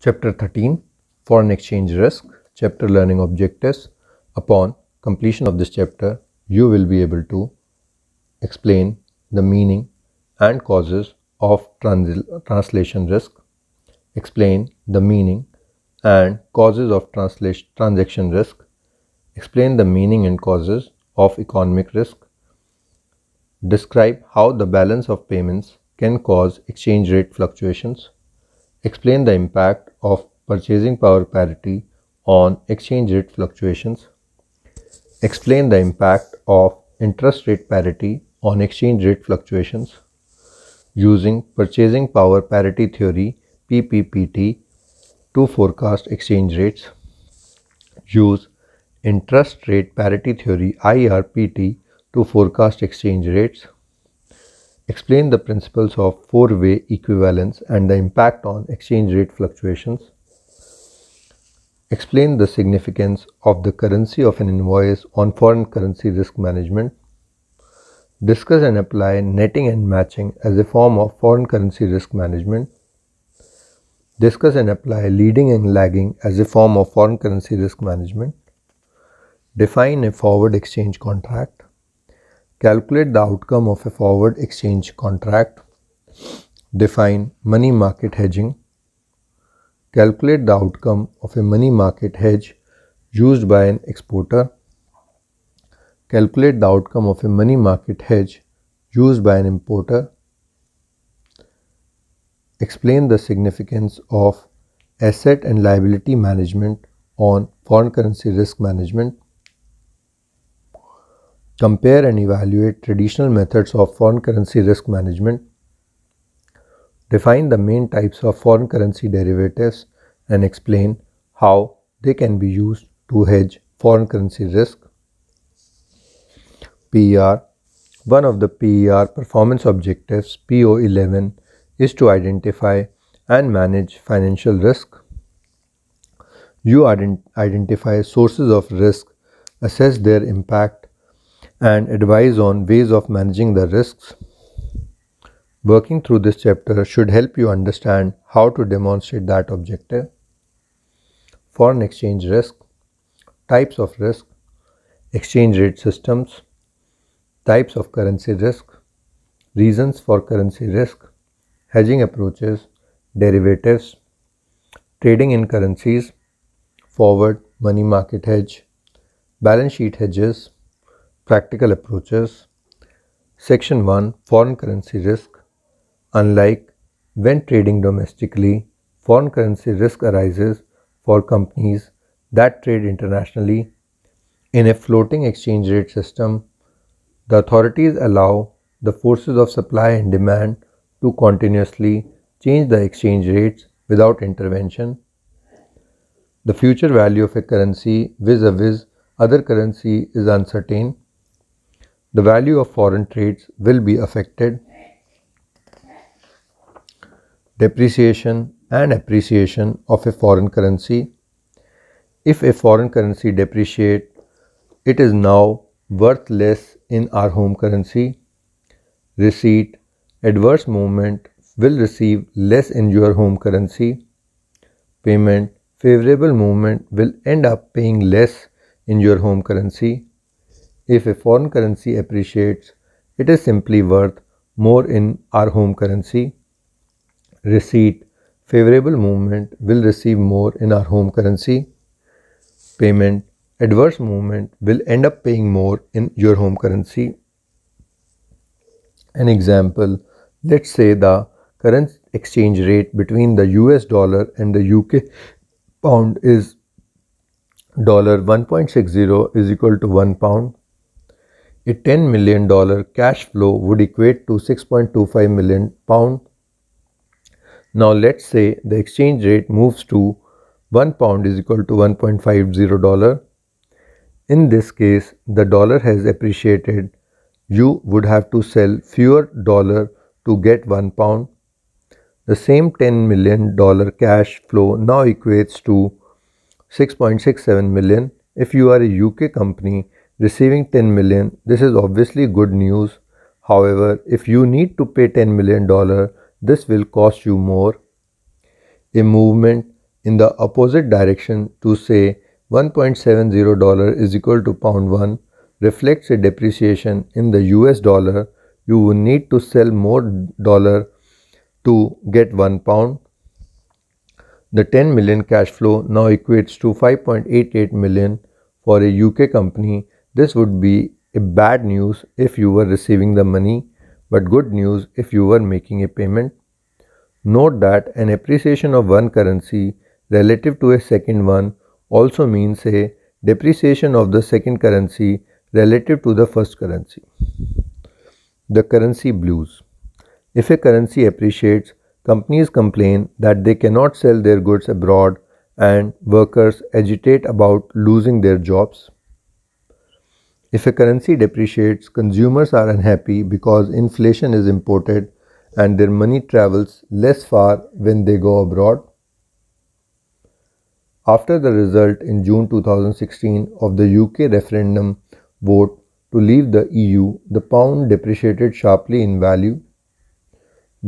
Chapter 13 Foreign Exchange Risk, Chapter Learning Objectives. Upon completion of this chapter, you will be able to explain the meaning and causes of trans translation risk, explain the meaning and causes of translation, transaction risk, explain the meaning and causes of economic risk, describe how the balance of payments can cause exchange rate fluctuations, explain the impact of purchasing power parity on exchange rate fluctuations, explain the impact of interest rate parity on exchange rate fluctuations using purchasing power parity theory PPPT to forecast exchange rates, use interest rate parity theory IRPT to forecast exchange rates, explain the principles of four-way equivalence and the impact on exchange rate fluctuations, explain the significance of the currency of an invoice on foreign currency risk management, discuss and apply netting and matching as a form of foreign currency risk management, discuss and apply leading and lagging as a form of foreign currency risk management, define a forward exchange contract, Calculate the outcome of a forward exchange contract. Define money market hedging. Calculate the outcome of a money market hedge used by an exporter. Calculate the outcome of a money market hedge used by an importer. Explain the significance of asset and liability management on foreign currency risk management compare and evaluate traditional methods of foreign currency risk management, define the main types of foreign currency derivatives, and explain how they can be used to hedge foreign currency risk. PER One of the PER performance objectives, PO11, is to identify and manage financial risk. You identify sources of risk, assess their impact, and advise on ways of managing the risks. Working through this chapter should help you understand how to demonstrate that objective. Foreign exchange risk, types of risk, exchange rate systems, types of currency risk, reasons for currency risk, hedging approaches, derivatives, trading in currencies, forward money market hedge, balance sheet hedges, Practical approaches. Section 1 Foreign currency risk. Unlike when trading domestically, foreign currency risk arises for companies that trade internationally. In a floating exchange rate system, the authorities allow the forces of supply and demand to continuously change the exchange rates without intervention. The future value of a currency vis a vis other currency is uncertain the value of foreign trades will be affected. Depreciation and appreciation of a foreign currency. If a foreign currency depreciate, it is now worth less in our home currency. Receipt, adverse movement will receive less in your home currency. Payment, favorable movement will end up paying less in your home currency if a foreign currency appreciates, it is simply worth more in our home currency. Receipt favorable movement will receive more in our home currency. Payment adverse movement will end up paying more in your home currency. An example, let's say the current exchange rate between the US dollar and the UK pound is dollar 1.60 is equal to 1 pound a $10 million cash flow would equate to 6.25 million pound. Now let's say the exchange rate moves to 1 pound is equal to 1.50 dollar. In this case, the dollar has appreciated. You would have to sell fewer dollar to get 1 pound. The same $10 million cash flow now equates to 6.67 million. If you are a UK company, receiving 10 million. This is obviously good news. However, if you need to pay 10 million dollar, this will cost you more. A movement in the opposite direction to say 1.70 dollar is equal to pound 1 reflects a depreciation in the US dollar. You will need to sell more dollar to get 1 pound. The 10 million cash flow now equates to 5.88 million for a UK company this would be a bad news if you were receiving the money, but good news if you were making a payment. Note that an appreciation of one currency relative to a second one also means a depreciation of the second currency relative to the first currency. The currency blues. If a currency appreciates, companies complain that they cannot sell their goods abroad and workers agitate about losing their jobs. If a currency depreciates, consumers are unhappy because inflation is imported and their money travels less far when they go abroad. After the result in June 2016 of the UK referendum vote to leave the EU, the pound depreciated sharply in value.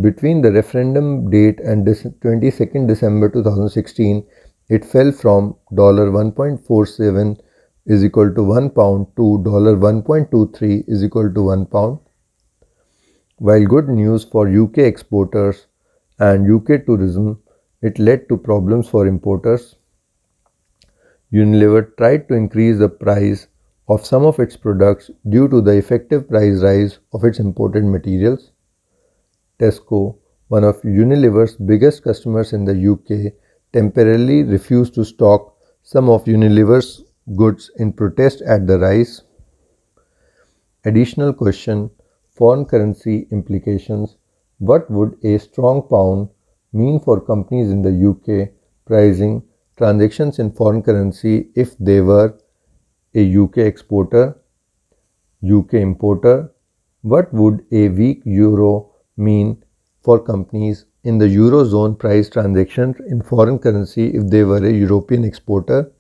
Between the referendum date and 22nd December 2016, it fell from $1.47 is equal to 1 pound to dollar 1.23 is equal to 1 pound. While good news for UK exporters and UK tourism, it led to problems for importers. Unilever tried to increase the price of some of its products due to the effective price rise of its imported materials. Tesco, one of Unilever's biggest customers in the UK, temporarily refused to stock some of Unilever's goods in protest at the rise. Additional question Foreign currency implications What would a strong pound mean for companies in the UK pricing transactions in foreign currency if they were a UK exporter, UK importer? What would a weak euro mean for companies in the Eurozone price transactions in foreign currency if they were a European exporter?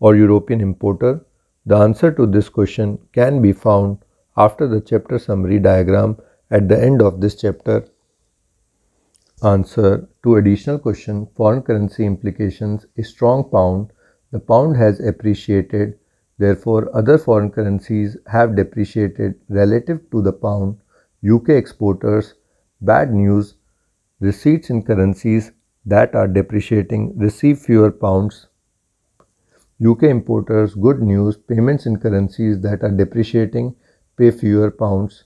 or European importer? The answer to this question can be found after the chapter summary diagram at the end of this chapter. Answer to additional question foreign currency implications a strong pound the pound has appreciated therefore other foreign currencies have depreciated relative to the pound UK exporters bad news receipts in currencies that are depreciating receive fewer pounds UK importers good news payments in currencies that are depreciating pay fewer pounds.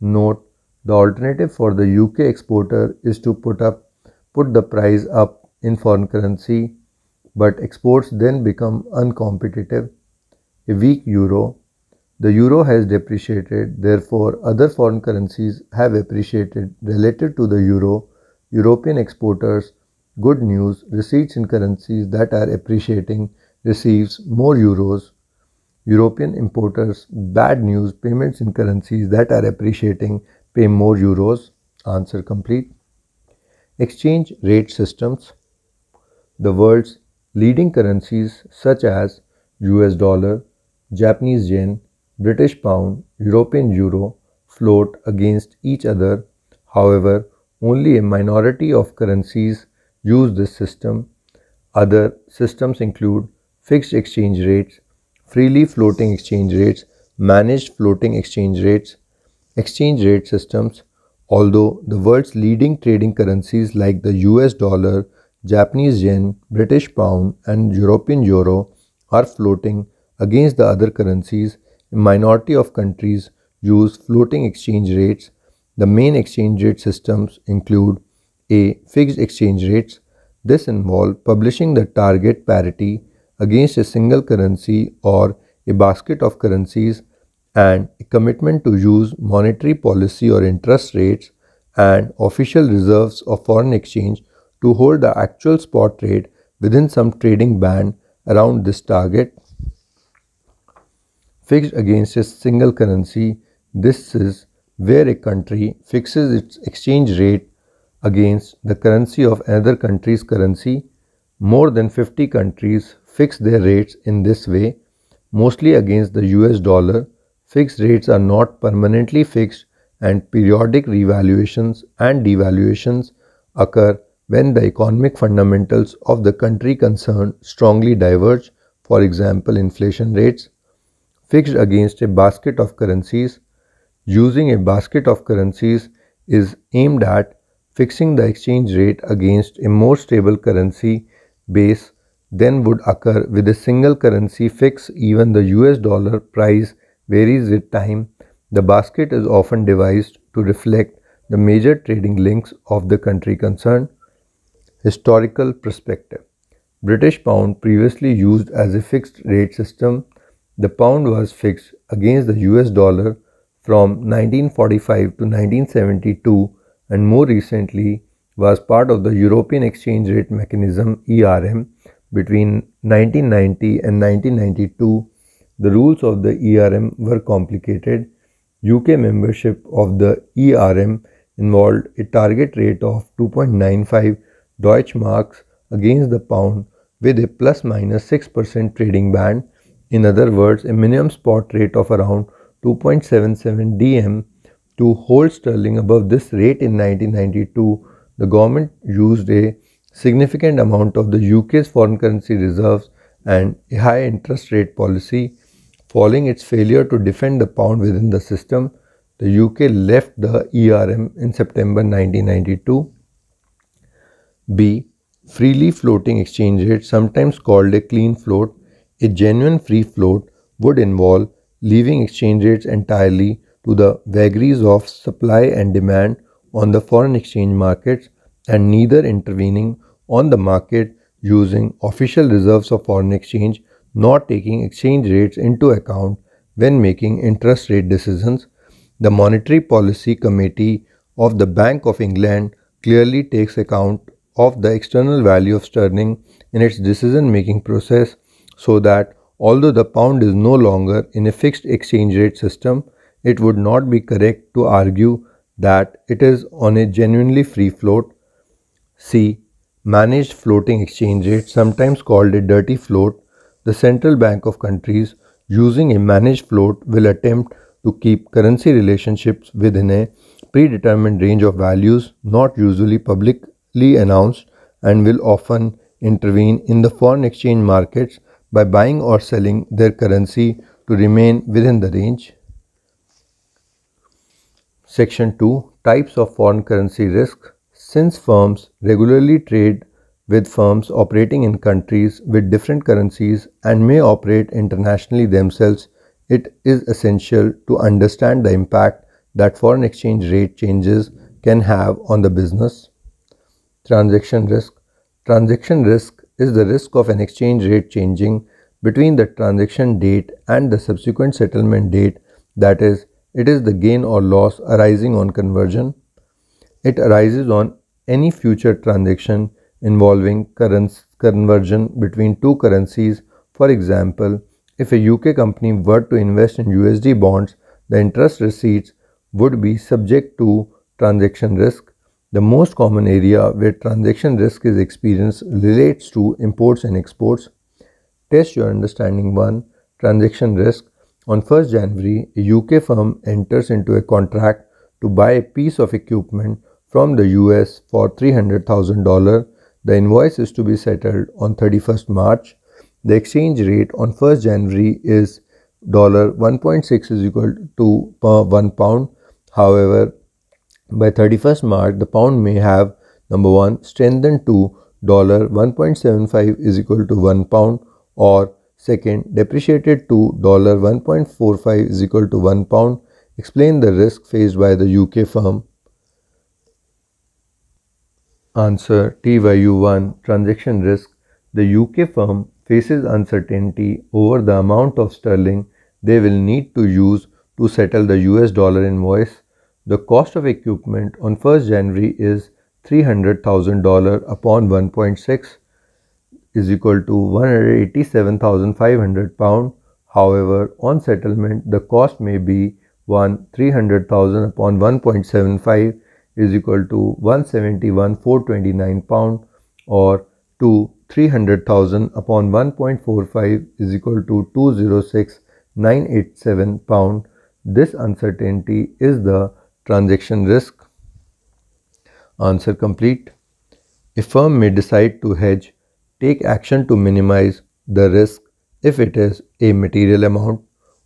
Note the alternative for the UK exporter is to put up put the price up in foreign currency but exports then become uncompetitive. A weak euro the euro has depreciated, therefore, other foreign currencies have appreciated relative to the euro. European exporters, good news, receipts in currencies that are appreciating receives more euros. European importers, bad news, payments in currencies that are appreciating pay more euros. Answer complete. Exchange rate systems. The world's leading currencies such as US dollar, Japanese yen, British pound, European euro float against each other. However, only a minority of currencies use this system. Other systems include fixed exchange rates, freely floating exchange rates, managed floating exchange rates, exchange rate systems. Although the world's leading trading currencies like the US dollar, Japanese yen, British pound, and European euro are floating against the other currencies, a minority of countries use floating exchange rates. The main exchange rate systems include a. Fixed exchange rates. This involves publishing the target parity against a single currency or a basket of currencies and a commitment to use monetary policy or interest rates and official reserves of foreign exchange to hold the actual spot rate within some trading band around this target fixed against a single currency this is where a country fixes its exchange rate against the currency of another country's currency more than 50 countries fix their rates in this way, mostly against the US dollar, fixed rates are not permanently fixed and periodic revaluations and devaluations occur when the economic fundamentals of the country concerned strongly diverge, for example, inflation rates, fixed against a basket of currencies. Using a basket of currencies is aimed at fixing the exchange rate against a more stable currency base then would occur with a single currency fix even the US dollar price varies with time. The basket is often devised to reflect the major trading links of the country concerned. Historical perspective British pound previously used as a fixed rate system. The pound was fixed against the US dollar from 1945 to 1972 and more recently was part of the European Exchange Rate Mechanism ERM between 1990 and 1992, the rules of the ERM were complicated. UK membership of the ERM involved a target rate of 2.95 Marks against the pound with a plus minus 6% trading band. In other words, a minimum spot rate of around 2.77 DM to hold sterling above this rate in 1992. The government used a significant amount of the UK's foreign currency reserves and a high interest rate policy, following its failure to defend the pound within the system, the UK left the ERM in September 1992. B. Freely floating exchange rate, sometimes called a clean float, a genuine free float would involve leaving exchange rates entirely to the vagaries of supply and demand on the foreign exchange markets and neither intervening on the market using official reserves of foreign exchange, not taking exchange rates into account when making interest rate decisions. The Monetary Policy Committee of the Bank of England clearly takes account of the external value of sterling in its decision making process so that although the pound is no longer in a fixed exchange rate system, it would not be correct to argue that it is on a genuinely free float. See managed floating exchange rate, sometimes called a dirty float, the central bank of countries using a managed float will attempt to keep currency relationships within a predetermined range of values not usually publicly announced and will often intervene in the foreign exchange markets by buying or selling their currency to remain within the range. Section 2 Types of Foreign Currency Risk since firms regularly trade with firms operating in countries with different currencies and may operate internationally themselves, it is essential to understand the impact that foreign exchange rate changes can have on the business. Transaction risk Transaction risk is the risk of an exchange rate changing between the transaction date and the subsequent settlement date, that is, it is the gain or loss arising on conversion. It arises on any future transaction involving conversion between two currencies. For example, if a UK company were to invest in USD bonds, the interest receipts would be subject to transaction risk. The most common area where transaction risk is experienced relates to imports and exports. Test your understanding 1. Transaction risk. On 1st January, a UK firm enters into a contract to buy a piece of equipment from the US for $300,000. The invoice is to be settled on 31st March. The exchange rate on 1st January is $1.6 is equal to per 1 pound. However, by 31st March, the pound may have number 1 strengthened to $1.75 is equal to 1 pound or second depreciated to $1.45 is equal to 1 pound. Explain the risk faced by the UK firm Answer T 1 Transaction risk The UK firm faces uncertainty over the amount of sterling they will need to use to settle the US dollar invoice. The cost of equipment on 1st January is $300,000 upon 1.6 is equal to 187,500 pound. However, on settlement, the cost may be 1 300,000 upon 1.75 is equal to 171,429 pound or to 300,000 upon 1.45 is equal to 206,987 pound. This uncertainty is the transaction risk. Answer complete. A firm may decide to hedge, take action to minimize the risk if it is a material amount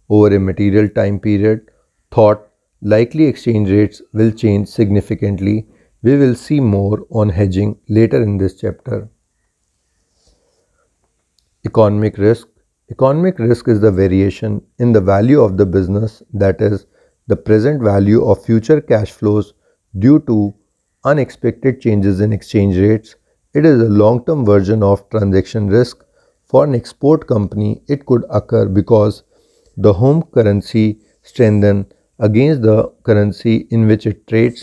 over a material time period, thought likely exchange rates will change significantly. We will see more on hedging later in this chapter. Economic risk. Economic risk is the variation in the value of the business, that is, the present value of future cash flows due to unexpected changes in exchange rates. It is a long term version of transaction risk. For an export company, it could occur because the home currency strengthens against the currency in which it trades.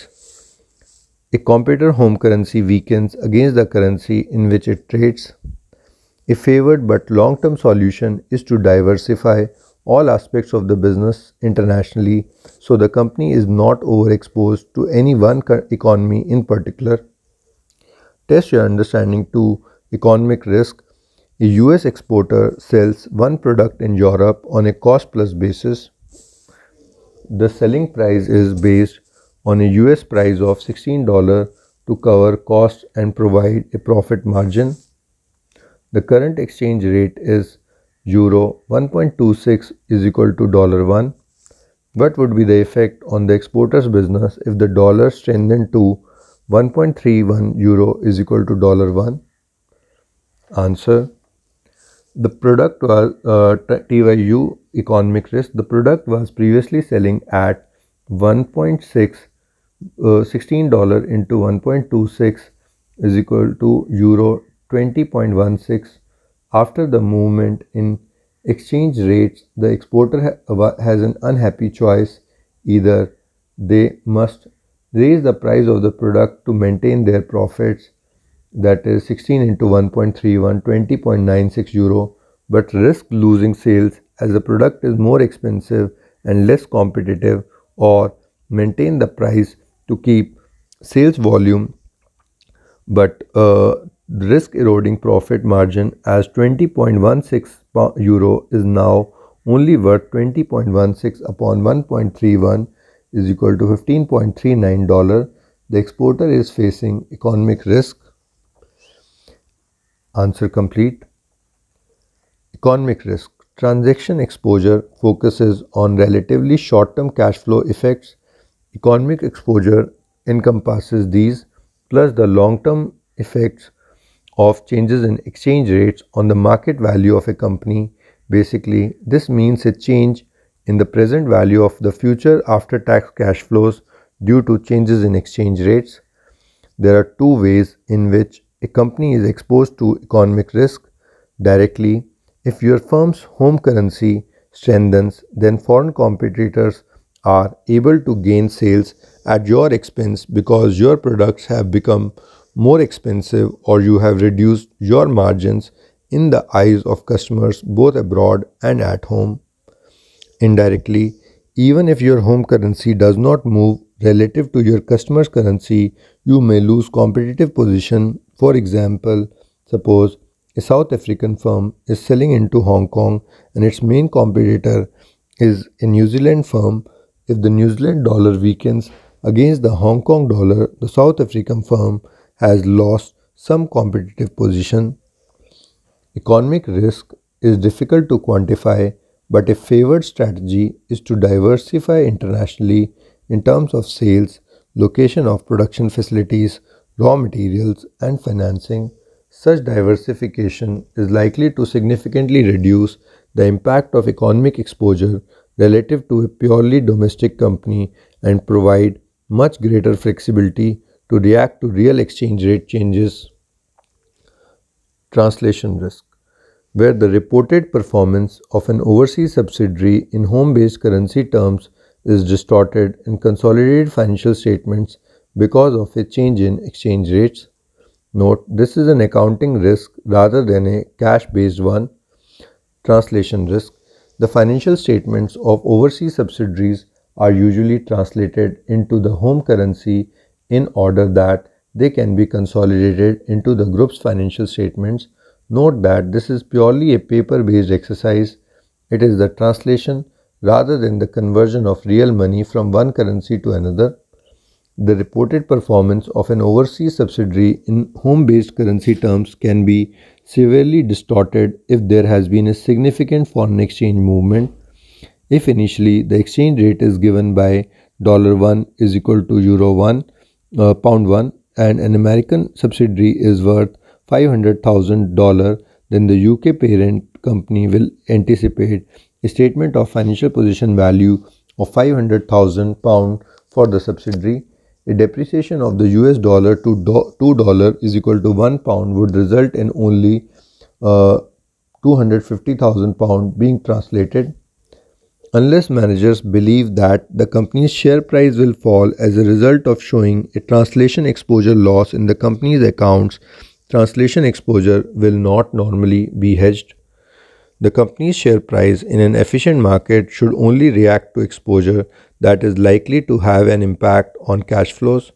A competitor home currency weakens against the currency in which it trades. A favored but long term solution is to diversify all aspects of the business internationally so the company is not overexposed to any one economy in particular. Test your understanding to economic risk. A US exporter sells one product in Europe on a cost plus basis the selling price is based on a US price of $16 to cover costs and provide a profit margin. The current exchange rate is euro 1.26 is equal to dollar 1. What would be the effect on the exporter's business if the dollar strengthened to 1.31 euro is equal to dollar 1? Answer. The product was uh, TYU economic risk, the product was previously selling at 1.6 uh, 16 dollar into 1.26 is equal to euro 20.16 after the movement in exchange rates the exporter ha has an unhappy choice either they must raise the price of the product to maintain their profits that is 16 into 1.31 20.96 euro but risk losing sales as the product is more expensive and less competitive or maintain the price to keep sales volume but uh, risk eroding profit margin as 20.16 euro is now only worth 20.16 upon 1.31 is equal to 15.39 dollar the exporter is facing economic risk answer complete economic risk Transaction exposure focuses on relatively short term cash flow effects. Economic exposure encompasses these plus the long term effects of changes in exchange rates on the market value of a company. Basically, this means a change in the present value of the future after tax cash flows due to changes in exchange rates. There are two ways in which a company is exposed to economic risk directly if your firm's home currency strengthens, then foreign competitors are able to gain sales at your expense because your products have become more expensive or you have reduced your margins in the eyes of customers both abroad and at home. Indirectly, even if your home currency does not move relative to your customer's currency, you may lose competitive position. For example, suppose a South African firm, is selling into Hong Kong and its main competitor is a New Zealand firm. If the New Zealand dollar weakens against the Hong Kong dollar, the South African firm has lost some competitive position. Economic risk is difficult to quantify, but a favored strategy is to diversify internationally in terms of sales, location of production facilities, raw materials, and financing. Such diversification is likely to significantly reduce the impact of economic exposure relative to a purely domestic company and provide much greater flexibility to react to real exchange rate changes. Translation risk where the reported performance of an overseas subsidiary in home based currency terms is distorted in consolidated financial statements because of a change in exchange rates Note this is an accounting risk rather than a cash based one. Translation risk The financial statements of overseas subsidiaries are usually translated into the home currency in order that they can be consolidated into the group's financial statements. Note that this is purely a paper based exercise. It is the translation rather than the conversion of real money from one currency to another the reported performance of an overseas subsidiary in home based currency terms can be severely distorted if there has been a significant foreign exchange movement. If initially the exchange rate is given by dollar 1 is equal to euro 1, uh, pound 1, and an American subsidiary is worth $500,000, then the UK parent company will anticipate a statement of financial position value of 500,000 pound for the subsidiary a depreciation of the US dollar to $2 is equal to 1 pound would result in only uh, 250,000 pound being translated unless managers believe that the company's share price will fall as a result of showing a translation exposure loss in the company's accounts translation exposure will not normally be hedged the company's share price in an efficient market should only react to exposure that is likely to have an impact on cash flows,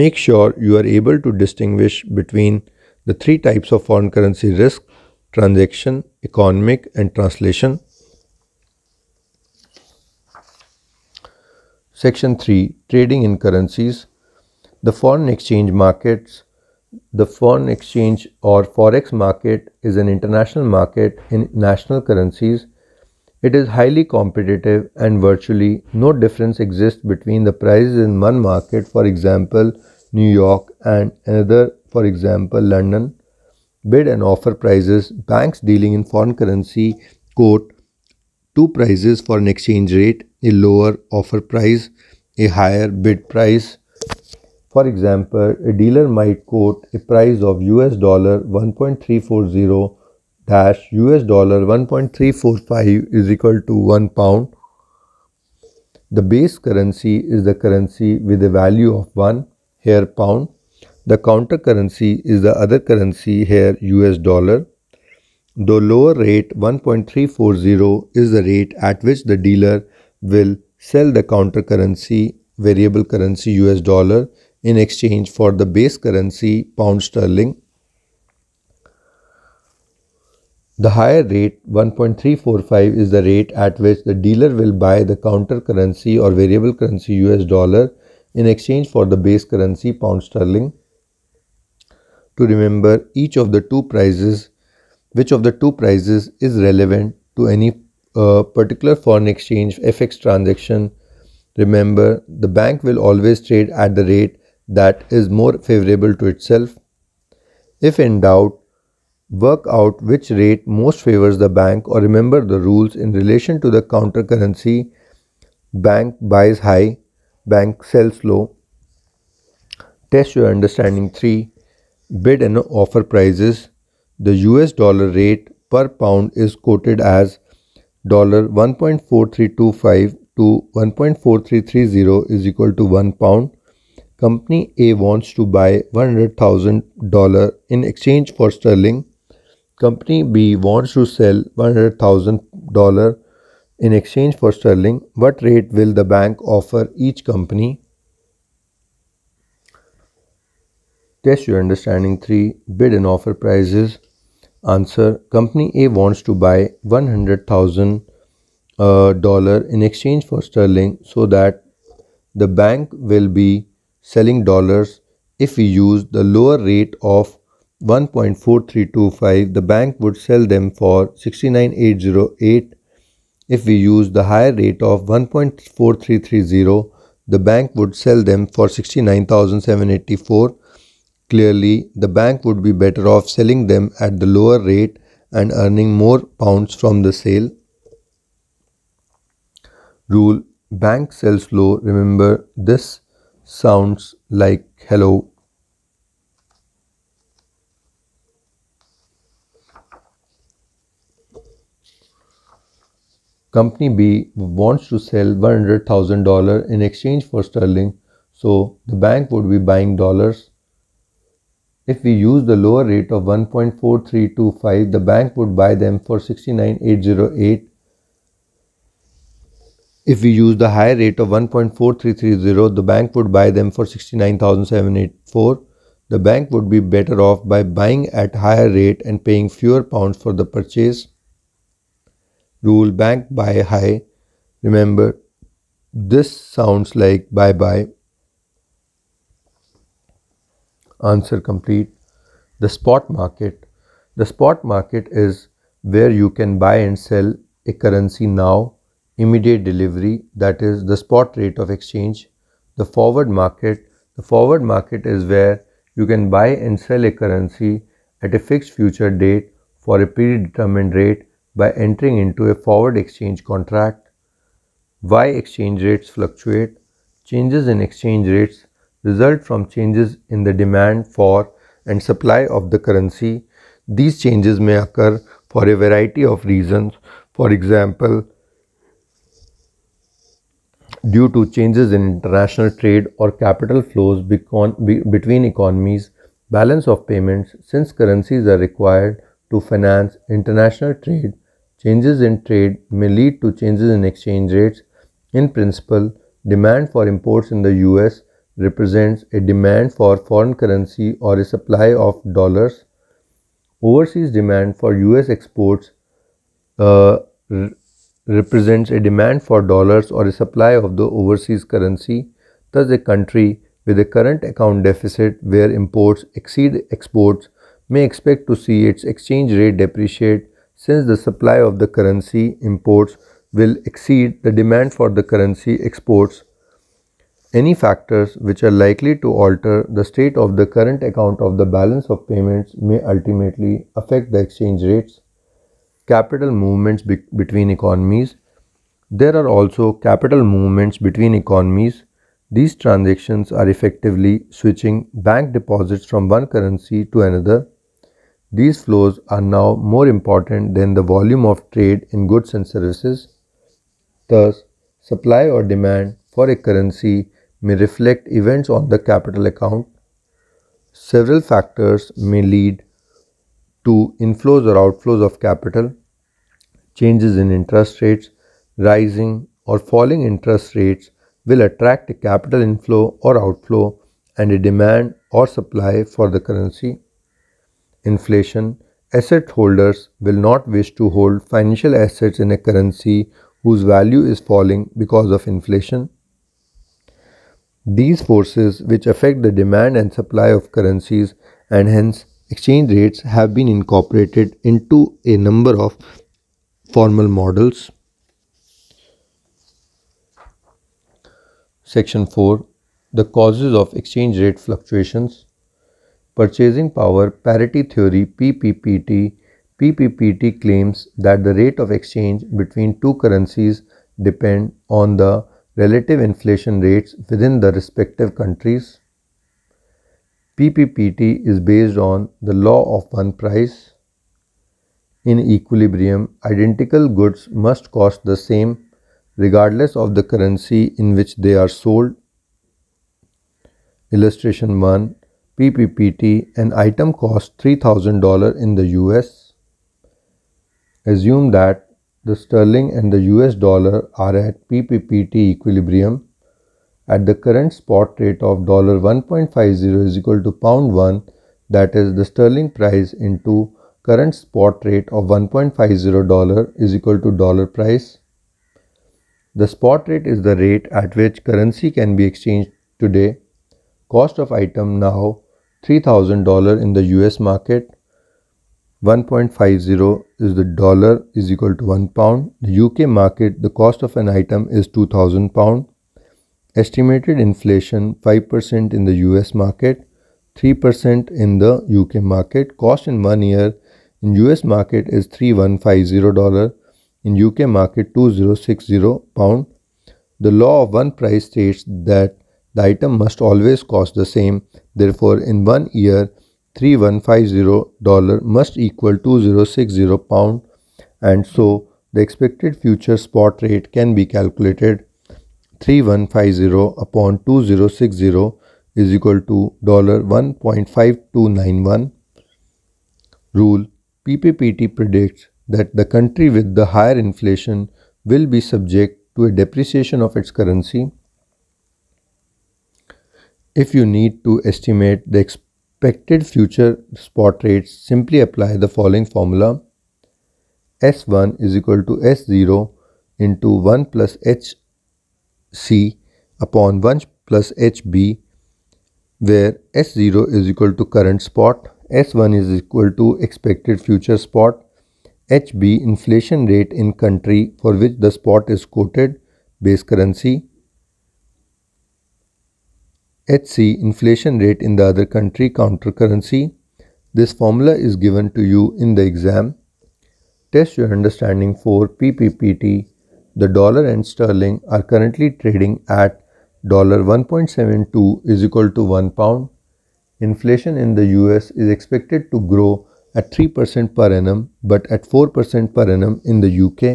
make sure you are able to distinguish between the three types of foreign currency risk transaction, economic, and translation. Section 3 Trading in Currencies The foreign exchange markets. The foreign exchange or forex market is an international market in national currencies it is highly competitive and virtually no difference exists between the prices in one market, for example, New York, and another, for example, London. Bid and offer prices, banks dealing in foreign currency quote two prices for an exchange rate, a lower offer price, a higher bid price. For example, a dealer might quote a price of US dollar 1.340 dash US dollar 1.345 is equal to 1 pound. The base currency is the currency with a value of 1 here pound. The counter currency is the other currency here US dollar. The lower rate 1.340 is the rate at which the dealer will sell the counter currency variable currency US dollar in exchange for the base currency pound sterling The higher rate 1.345 is the rate at which the dealer will buy the counter currency or variable currency US dollar in exchange for the base currency pound sterling. To remember each of the two prices, which of the two prices is relevant to any uh, particular foreign exchange FX transaction. Remember, the bank will always trade at the rate that is more favorable to itself. If in doubt, Work out which rate most favors the bank or remember the rules in relation to the counter currency. Bank buys high, bank sells low. Test your understanding 3. Bid and offer prices. The US dollar rate per pound is quoted as dollar 1.4325 to 1.4330 is equal to 1 pound. Company A wants to buy $100,000 in exchange for sterling Company B wants to sell $100,000 in exchange for sterling. What rate will the bank offer each company? Test your understanding 3. Bid and offer prices. Answer. Company A wants to buy $100,000 uh, in exchange for sterling so that the bank will be selling dollars if we use the lower rate of 1.4325 the bank would sell them for 69808 if we use the higher rate of 1.4330 the bank would sell them for 69784 clearly the bank would be better off selling them at the lower rate and earning more pounds from the sale rule bank sells low remember this sounds like hello company B wants to sell $100,000 in exchange for sterling, so the bank would be buying dollars. If we use the lower rate of 1.4325, the bank would buy them for 69,808. If we use the higher rate of 1.4330, the bank would buy them for 69,784. The bank would be better off by buying at higher rate and paying fewer pounds for the purchase rule bank buy high. Remember, this sounds like bye bye. Answer complete. The spot market. The spot market is where you can buy and sell a currency now, immediate delivery, that is the spot rate of exchange. The forward market. The forward market is where you can buy and sell a currency at a fixed future date for a predetermined rate by entering into a forward exchange contract, why exchange rates fluctuate, changes in exchange rates result from changes in the demand for and supply of the currency. These changes may occur for a variety of reasons, for example, due to changes in international trade or capital flows between economies, balance of payments, since currencies are required to finance international trade Changes in trade may lead to changes in exchange rates. In principle, demand for imports in the US represents a demand for foreign currency or a supply of dollars. Overseas demand for US exports uh, represents a demand for dollars or a supply of the overseas currency. Thus, a country with a current account deficit where imports exceed exports may expect to see its exchange rate depreciate since the supply of the currency imports will exceed the demand for the currency exports. Any factors which are likely to alter the state of the current account of the balance of payments may ultimately affect the exchange rates, capital movements be between economies. There are also capital movements between economies. These transactions are effectively switching bank deposits from one currency to another these flows are now more important than the volume of trade in goods and services. Thus, supply or demand for a currency may reflect events on the capital account. Several factors may lead to inflows or outflows of capital, changes in interest rates, rising or falling interest rates will attract a capital inflow or outflow and a demand or supply for the currency inflation, asset holders will not wish to hold financial assets in a currency whose value is falling because of inflation. These forces, which affect the demand and supply of currencies and hence exchange rates, have been incorporated into a number of formal models. Section 4 The causes of exchange rate fluctuations purchasing power parity theory PPPT PPPT claims that the rate of exchange between two currencies depend on the relative inflation rates within the respective countries. PPPT is based on the law of one price. In equilibrium, identical goods must cost the same regardless of the currency in which they are sold. Illustration 1 PPPT, an item costs $3,000 in the US. Assume that the sterling and the US dollar are at PPPT equilibrium at the current spot rate of $1.50 is equal to pound 1 that is the sterling price into current spot rate of $1.50 is equal to dollar price. The spot rate is the rate at which currency can be exchanged today. Cost of item now $3000 in the US market 1.50 is the dollar is equal to 1 pound. The UK market, the cost of an item is 2000 pound. Estimated inflation 5% in the US market, 3% in the UK market. Cost in one year in US market is 3150 dollar. In UK market 2060 pound. The law of one price states that the item must always cost the same. Therefore, in one year, $3150 must equal 2060 pound and so the expected future spot rate can be calculated 3150 upon 2060 is equal to dollar 1.5291 rule PPPT predicts that the country with the higher inflation will be subject to a depreciation of its currency if you need to estimate the expected future spot rates, simply apply the following formula. S1 is equal to S0 into 1 plus HC upon 1 plus HB where S0 is equal to current spot, S1 is equal to expected future spot, HB inflation rate in country for which the spot is quoted, base currency, HC inflation rate in the other country counter currency. This formula is given to you in the exam. Test your understanding for PPPT. The dollar and sterling are currently trading at dollar $1.72 is equal to 1 pound. Inflation in the US is expected to grow at 3% per annum but at 4% per annum in the UK.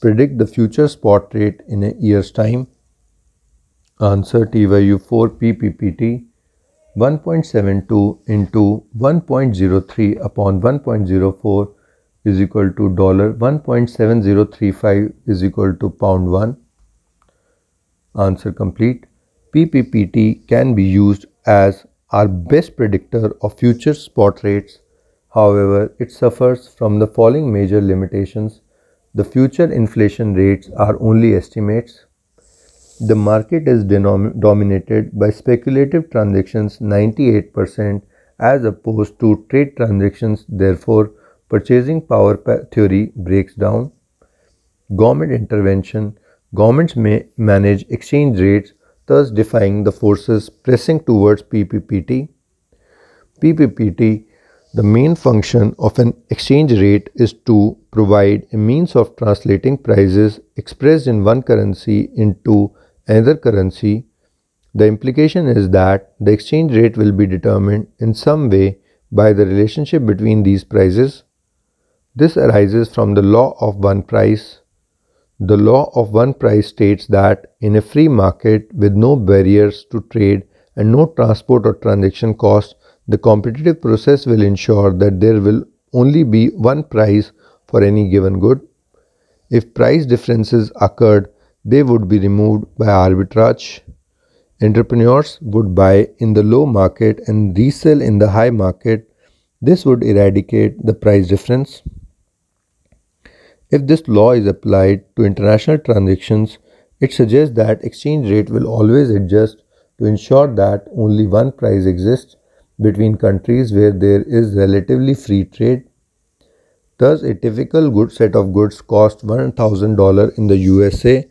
Predict the future spot rate in a year's time. Answer TYU4 PPPT 1.72 into 1.03 upon 1.04 is equal to dollar 1.7035 is equal to pound 1. Answer complete. PPPT can be used as our best predictor of future spot rates. However, it suffers from the following major limitations. The future inflation rates are only estimates. The market is dominated by speculative transactions 98% as opposed to trade transactions. Therefore, purchasing power theory breaks down. Government intervention Governments may manage exchange rates, thus defying the forces pressing towards PPPT. PPPT, the main function of an exchange rate is to provide a means of translating prices expressed in one currency into another currency, the implication is that the exchange rate will be determined in some way by the relationship between these prices. This arises from the law of one price. The law of one price states that in a free market with no barriers to trade and no transport or transaction costs, the competitive process will ensure that there will only be one price for any given good. If price differences occurred they would be removed by arbitrage. Entrepreneurs would buy in the low market and resell in the high market. This would eradicate the price difference. If this law is applied to international transactions, it suggests that exchange rate will always adjust to ensure that only one price exists between countries where there is relatively free trade. Thus, a typical good set of goods costs $1,000 in the USA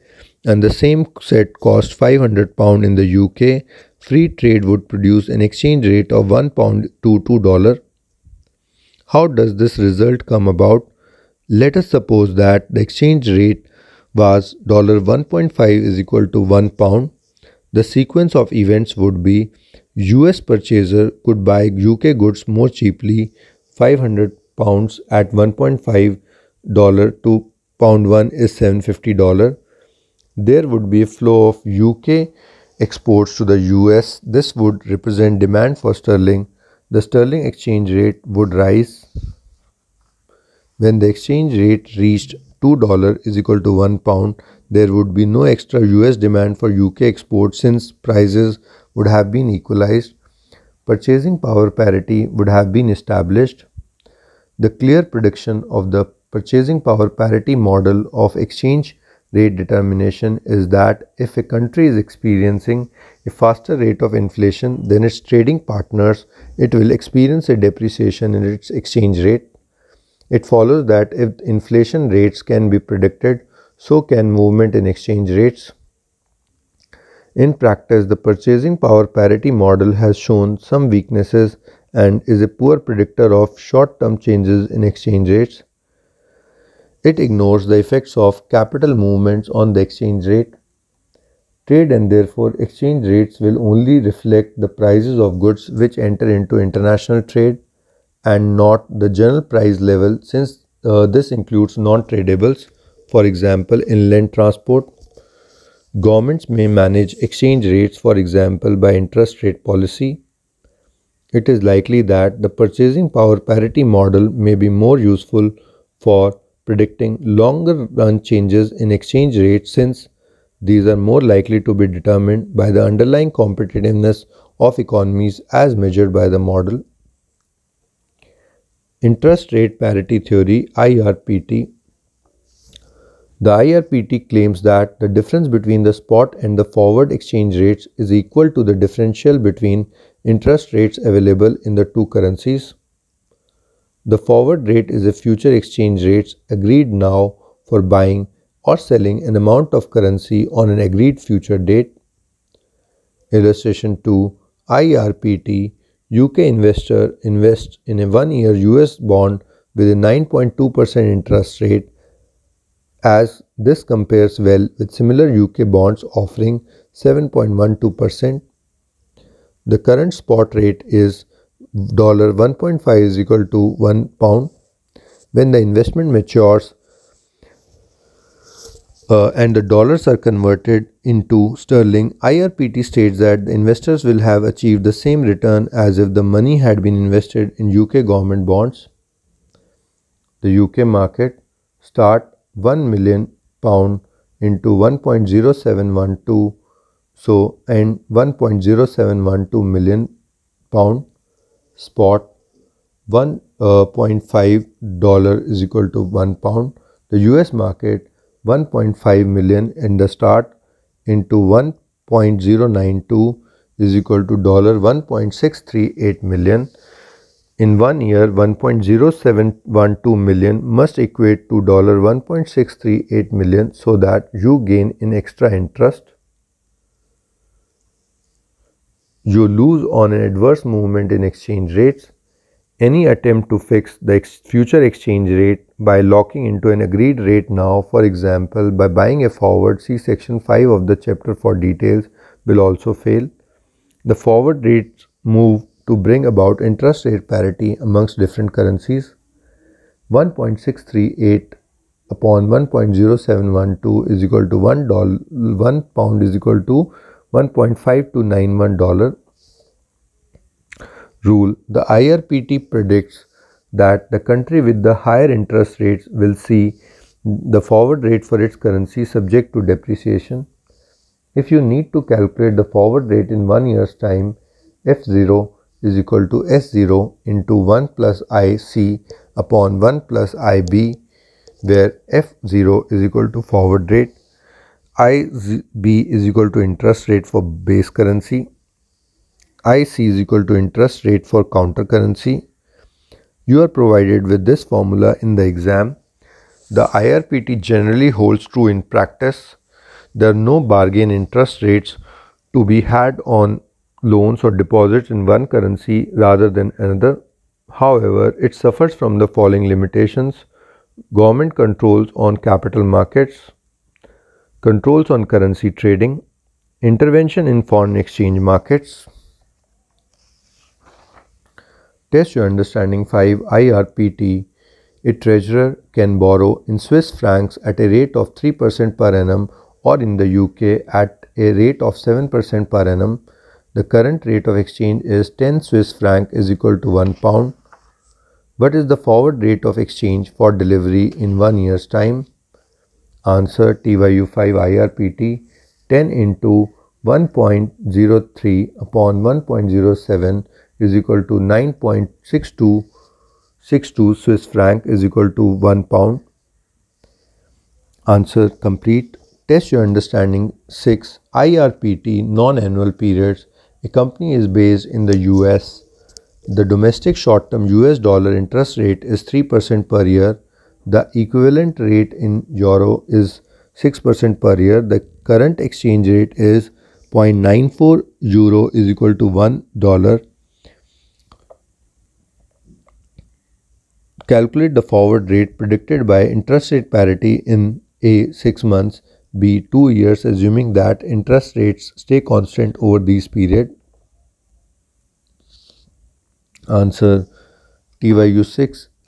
and the same set cost 500 pound in the UK, free trade would produce an exchange rate of 1 pound to 2 dollar. How does this result come about? Let us suppose that the exchange rate was dollar $1.5 is equal to 1 pound. The sequence of events would be US purchaser could buy UK goods more cheaply 500 pounds at 1.5 dollar to pound 1 is 750 dollar there would be a flow of UK exports to the US. This would represent demand for sterling. The sterling exchange rate would rise when the exchange rate reached $2 is equal to 1 pound. There would be no extra US demand for UK exports since prices would have been equalized. Purchasing power parity would have been established. The clear prediction of the purchasing power parity model of exchange rate determination is that if a country is experiencing a faster rate of inflation than its trading partners, it will experience a depreciation in its exchange rate. It follows that if inflation rates can be predicted, so can movement in exchange rates. In practice, the purchasing power parity model has shown some weaknesses and is a poor predictor of short term changes in exchange rates. It ignores the effects of capital movements on the exchange rate. Trade and therefore exchange rates will only reflect the prices of goods which enter into international trade and not the general price level since uh, this includes non-tradables, for example inland transport. Governments may manage exchange rates, for example, by interest rate policy. It is likely that the purchasing power parity model may be more useful for predicting longer run changes in exchange rates since these are more likely to be determined by the underlying competitiveness of economies as measured by the model. Interest Rate Parity Theory IRPT The IRPT claims that the difference between the spot and the forward exchange rates is equal to the differential between interest rates available in the two currencies. The forward rate is a future exchange rates agreed now for buying or selling an amount of currency on an agreed future date. Illustration 2 IRPT UK investor invests in a 1 year US bond with a 9.2% interest rate as this compares well with similar UK bonds offering 7.12%. The current spot rate is dollar 1.5 is equal to 1 pound when the investment matures uh, and the dollars are converted into sterling, IRPT states that the investors will have achieved the same return as if the money had been invested in UK government bonds. The UK market start 1 million pound into 1.0712 so and 1.0712 million pound spot uh, 1.5 dollar is equal to 1 pound the us market 1.5 million in the start into 1.092 is equal to dollar 1.638 million in one year 1.0712 million must equate to dollar 1.638 million so that you gain in extra interest you lose on an adverse movement in exchange rates. Any attempt to fix the ex future exchange rate by locking into an agreed rate now, for example, by buying a forward, see section 5 of the chapter for details, will also fail. The forward rates move to bring about interest rate parity amongst different currencies. 1.638 upon 1.0712 is equal to 1 dollar 1 pound is equal to 1.5 to $1.5291 rule, the IRPT predicts that the country with the higher interest rates will see the forward rate for its currency subject to depreciation. If you need to calculate the forward rate in one year's time, F0 is equal to S0 into 1 plus IC upon 1 plus IB where F0 is equal to forward rate IB is equal to interest rate for base currency. IC is equal to interest rate for counter currency. You are provided with this formula in the exam. The IRPT generally holds true in practice. There are no bargain interest rates to be had on loans or deposits in one currency rather than another. However, it suffers from the following limitations. Government controls on capital markets, controls on currency trading, intervention in foreign exchange markets. Test your understanding 5 IRPT. A treasurer can borrow in Swiss francs at a rate of 3% per annum or in the UK at a rate of 7% per annum. The current rate of exchange is 10 Swiss franc is equal to 1 pound. What is the forward rate of exchange for delivery in 1 year's time? Answer TYU5 IRPT 10 into 1.03 upon 1.07 is equal to 9.6262 Swiss franc is equal to 1 pound. Answer complete. Test your understanding 6 IRPT non-annual periods. A company is based in the US. The domestic short-term US dollar interest rate is 3% per year the equivalent rate in euro is 6% per year. The current exchange rate is 0.94 euro is equal to 1 dollar. Calculate the forward rate predicted by interest rate parity in A 6 months, B 2 years assuming that interest rates stay constant over these period. Answer TYU 6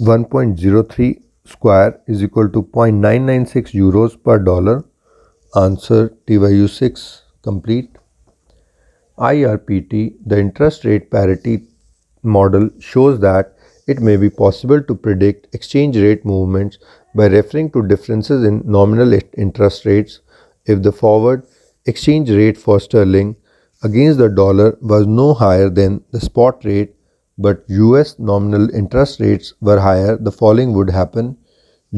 1.03 square is equal to 0.996 euros per dollar. Answer TYU6 complete. IRPT, the interest rate parity model shows that it may be possible to predict exchange rate movements by referring to differences in nominal interest rates if the forward exchange rate for sterling against the dollar was no higher than the spot rate but US nominal interest rates were higher, the following would happen.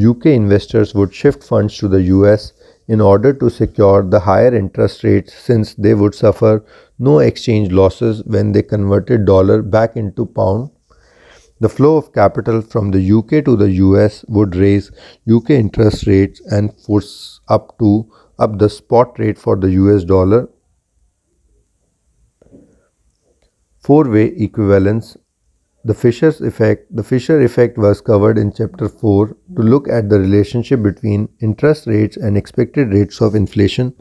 UK investors would shift funds to the US in order to secure the higher interest rates since they would suffer no exchange losses when they converted dollar back into pound. The flow of capital from the UK to the US would raise UK interest rates and force up to up the spot rate for the US dollar. Four-way equivalence the Fisher's effect. The Fisher effect was covered in chapter 4 to look at the relationship between interest rates and expected rates of inflation.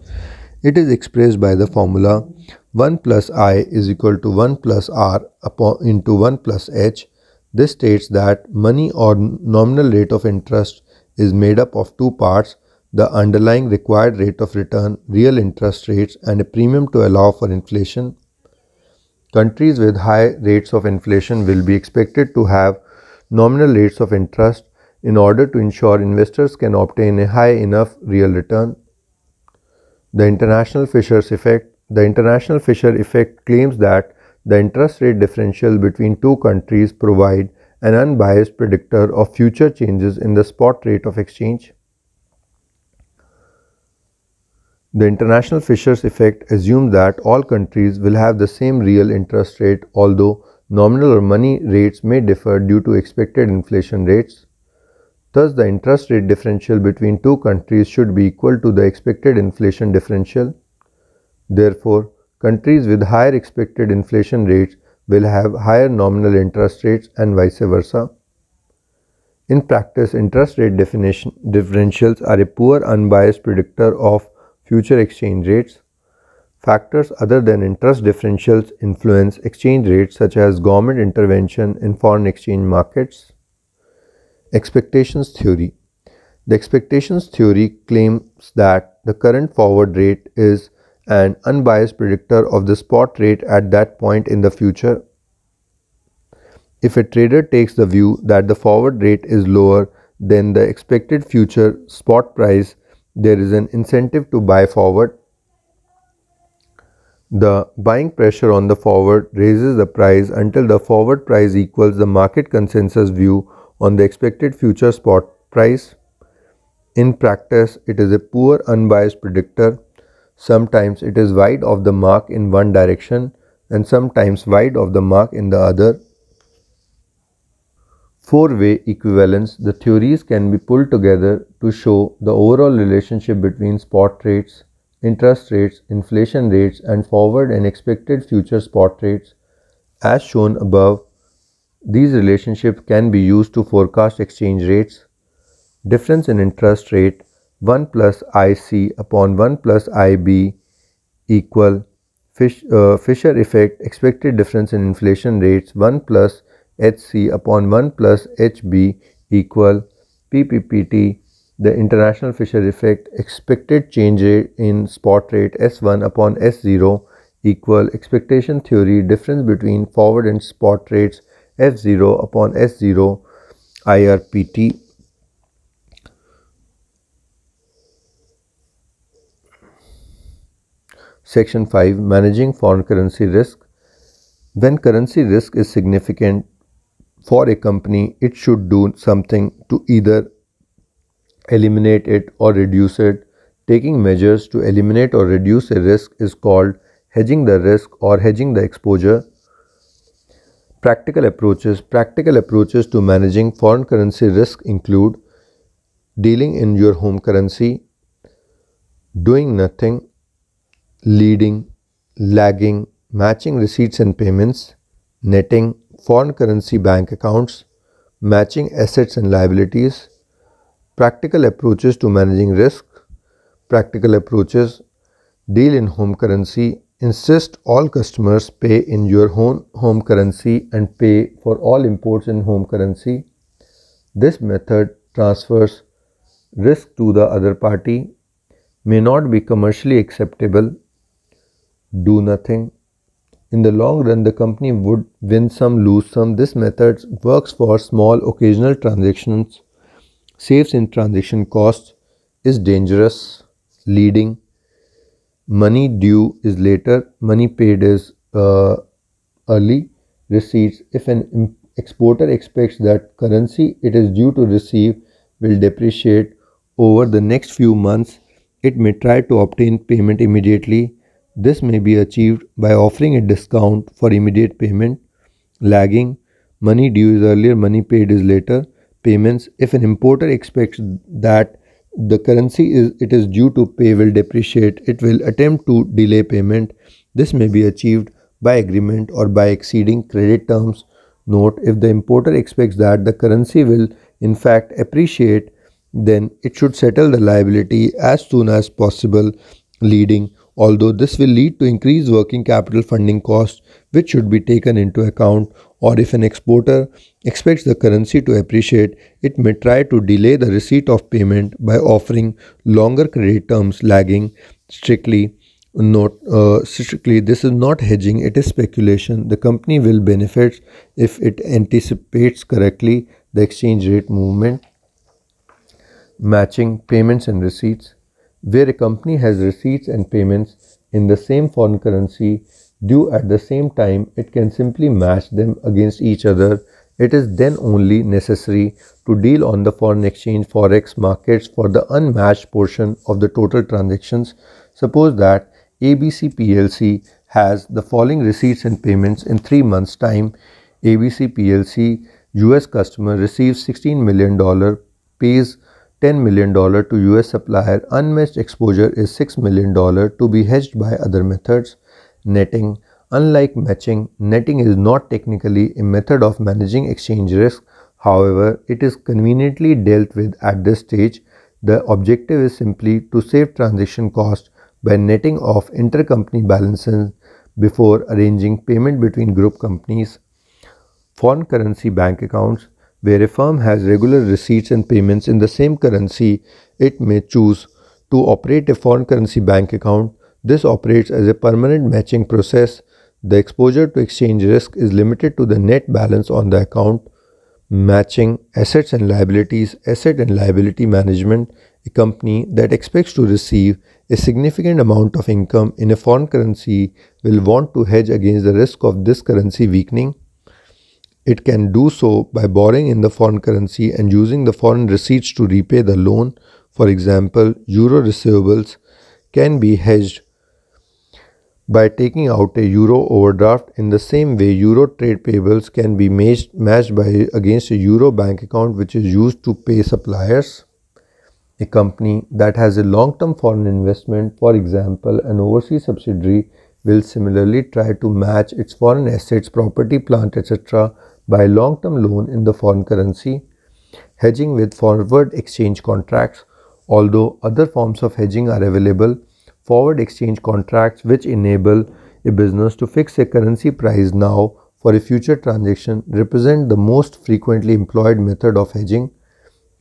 It is expressed by the formula 1 plus i is equal to 1 plus r upon into 1 plus h. This states that money or nominal rate of interest is made up of two parts, the underlying required rate of return, real interest rates and a premium to allow for inflation Countries with high rates of inflation will be expected to have nominal rates of interest in order to ensure investors can obtain a high enough real return. The international Fisher's effect The international Fisher effect claims that the interest rate differential between two countries provide an unbiased predictor of future changes in the spot rate of exchange. The international Fisher's effect assumes that all countries will have the same real interest rate although nominal or money rates may differ due to expected inflation rates. Thus, the interest rate differential between two countries should be equal to the expected inflation differential. Therefore, countries with higher expected inflation rates will have higher nominal interest rates and vice versa. In practice, interest rate definition differentials are a poor unbiased predictor of future exchange rates. Factors other than interest differentials influence exchange rates such as government intervention in foreign exchange markets. Expectations theory. The expectations theory claims that the current forward rate is an unbiased predictor of the spot rate at that point in the future. If a trader takes the view that the forward rate is lower than the expected future spot price, there is an incentive to buy forward. The buying pressure on the forward raises the price until the forward price equals the market consensus view on the expected future spot price. In practice, it is a poor unbiased predictor. Sometimes it is wide of the mark in one direction and sometimes wide of the mark in the other four-way equivalence, the theories can be pulled together to show the overall relationship between spot rates, interest rates, inflation rates and forward and expected future spot rates. As shown above, these relationships can be used to forecast exchange rates. Difference in interest rate 1 plus IC upon 1 plus IB equal uh, Fisher effect expected difference in inflation rates 1 plus HC upon 1 plus HB equal PPPT the international Fisher effect expected change in spot rate S1 upon S0 equal expectation theory difference between forward and spot rates F0 upon S0 IRPT Section 5 Managing Foreign Currency Risk When currency risk is significant, for a company, it should do something to either eliminate it or reduce it. Taking measures to eliminate or reduce a risk is called hedging the risk or hedging the exposure. Practical approaches Practical approaches to managing foreign currency risk include dealing in your home currency, doing nothing, leading, lagging, matching receipts and payments, netting, foreign currency bank accounts, matching assets and liabilities, practical approaches to managing risk, practical approaches, deal in home currency, insist all customers pay in your home, home currency and pay for all imports in home currency. This method transfers risk to the other party, may not be commercially acceptable, do nothing. In the long run, the company would win some, lose some. This method works for small occasional transactions, saves in transaction costs, is dangerous, leading. Money due is later, money paid is uh, early. Receipts, if an exporter expects that currency it is due to receive will depreciate over the next few months, it may try to obtain payment immediately this may be achieved by offering a discount for immediate payment, lagging, money due is earlier, money paid is later payments. If an importer expects that the currency is it is due to pay will depreciate, it will attempt to delay payment. This may be achieved by agreement or by exceeding credit terms. Note if the importer expects that the currency will in fact appreciate, then it should settle the liability as soon as possible, leading although this will lead to increased working capital funding costs which should be taken into account or if an exporter expects the currency to appreciate, it may try to delay the receipt of payment by offering longer credit terms lagging strictly not uh, strictly this is not hedging it is speculation the company will benefit if it anticipates correctly the exchange rate movement matching payments and receipts where a company has receipts and payments in the same foreign currency due at the same time, it can simply match them against each other. It is then only necessary to deal on the foreign exchange forex markets for the unmatched portion of the total transactions. Suppose that ABC PLC has the following receipts and payments in 3 months time. ABC PLC US customer receives $16 million, pays $10 million to US supplier, unmatched exposure is $6 million to be hedged by other methods. Netting Unlike matching, netting is not technically a method of managing exchange risk. However, it is conveniently dealt with at this stage. The objective is simply to save transaction cost by netting off intercompany balances before arranging payment between group companies. Foreign currency bank accounts where a firm has regular receipts and payments in the same currency, it may choose to operate a foreign currency bank account. This operates as a permanent matching process. The exposure to exchange risk is limited to the net balance on the account. Matching assets and liabilities, asset and liability management, a company that expects to receive a significant amount of income in a foreign currency will want to hedge against the risk of this currency weakening it can do so by borrowing in the foreign currency and using the foreign receipts to repay the loan. For example, euro receivables can be hedged by taking out a euro overdraft in the same way euro trade payables can be matched, by against a euro bank account which is used to pay suppliers a company that has a long term foreign investment for example an overseas subsidiary will similarly try to match its foreign assets property plant etc by long-term loan in the foreign currency, hedging with forward exchange contracts, although other forms of hedging are available, forward exchange contracts which enable a business to fix a currency price now for a future transaction represent the most frequently employed method of hedging.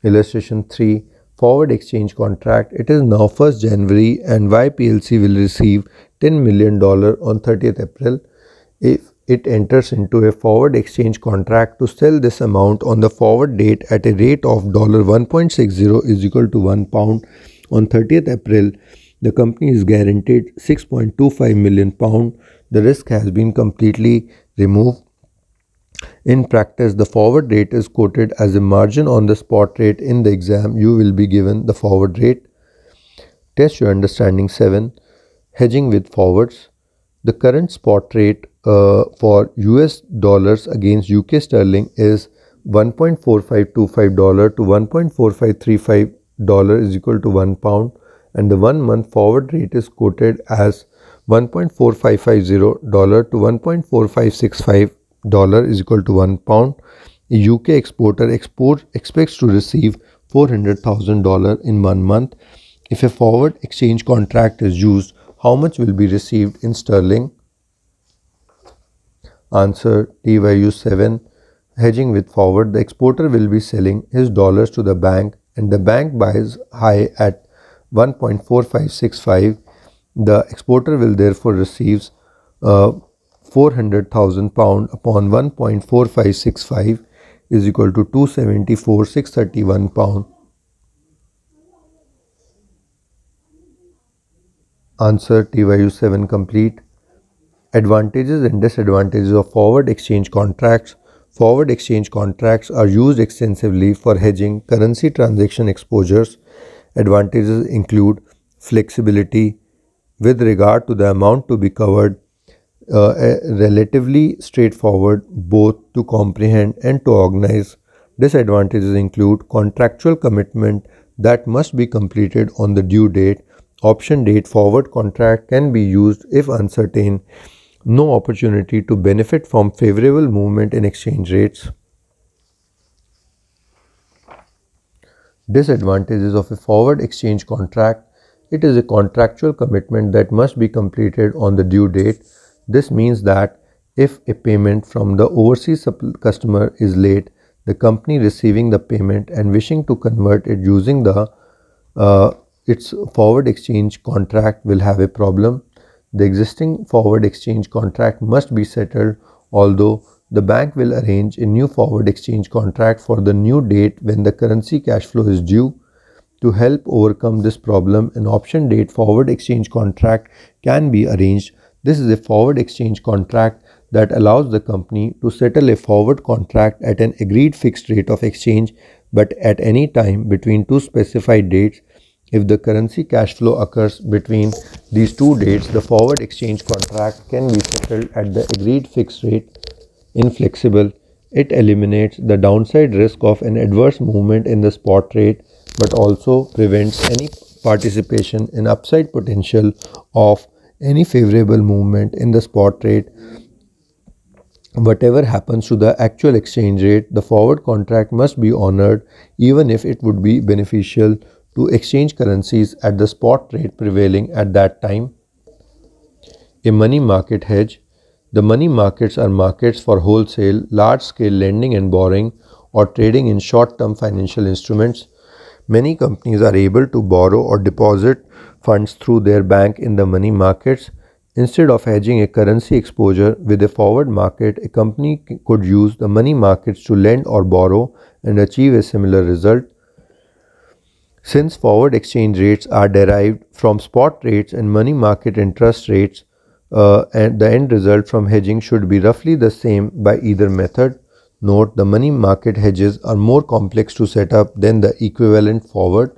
Illustration 3 Forward exchange contract. It is now 1st January and YPLC will receive $10 million on 30th April. If it enters into a forward exchange contract to sell this amount on the forward date at a rate of $1.60 is equal to 1 pound on 30th April the company is guaranteed 6.25 million pound the risk has been completely removed in practice the forward rate is quoted as a margin on the spot rate in the exam you will be given the forward rate test your understanding 7 hedging with forwards the current spot rate uh, for US dollars against UK sterling is 1.4525 dollar to 1.4535 dollar is equal to 1 pound and the one month forward rate is quoted as 1.4550 dollar to 1.4565 dollar is equal to 1 pound. A UK exporter export expects to receive $400,000 in one month. If a forward exchange contract is used, how much will be received in sterling? Answer T Y 7 hedging with forward the exporter will be selling his dollars to the bank and the bank buys high at 1.4565 the exporter will therefore receives uh, 400,000 pound upon 1.4565 is equal to 274,631 pound Answer T value 7 complete. Advantages and disadvantages of forward exchange contracts. Forward exchange contracts are used extensively for hedging currency transaction exposures. Advantages include flexibility with regard to the amount to be covered, uh, relatively straightforward both to comprehend and to organize. Disadvantages include contractual commitment that must be completed on the due date Option date forward contract can be used if uncertain, no opportunity to benefit from favorable movement in exchange rates. Disadvantages of a forward exchange contract It is a contractual commitment that must be completed on the due date. This means that if a payment from the overseas customer is late, the company receiving the payment and wishing to convert it using the uh, its forward exchange contract will have a problem. The existing forward exchange contract must be settled, although the bank will arrange a new forward exchange contract for the new date when the currency cash flow is due. To help overcome this problem, an option date forward exchange contract can be arranged. This is a forward exchange contract that allows the company to settle a forward contract at an agreed fixed rate of exchange but at any time between two specified dates if the currency cash flow occurs between these two dates, the forward exchange contract can be settled at the agreed fixed rate. Inflexible, it eliminates the downside risk of an adverse movement in the spot rate but also prevents any participation in upside potential of any favorable movement in the spot rate. Whatever happens to the actual exchange rate, the forward contract must be honored even if it would be beneficial to exchange currencies at the spot rate prevailing at that time. A money market hedge. The money markets are markets for wholesale, large scale lending and borrowing or trading in short term financial instruments. Many companies are able to borrow or deposit funds through their bank in the money markets. Instead of hedging a currency exposure with a forward market, a company could use the money markets to lend or borrow and achieve a similar result. Since forward exchange rates are derived from spot rates and money market interest rates, uh, and the end result from hedging should be roughly the same by either method. Note the money market hedges are more complex to set up than the equivalent forward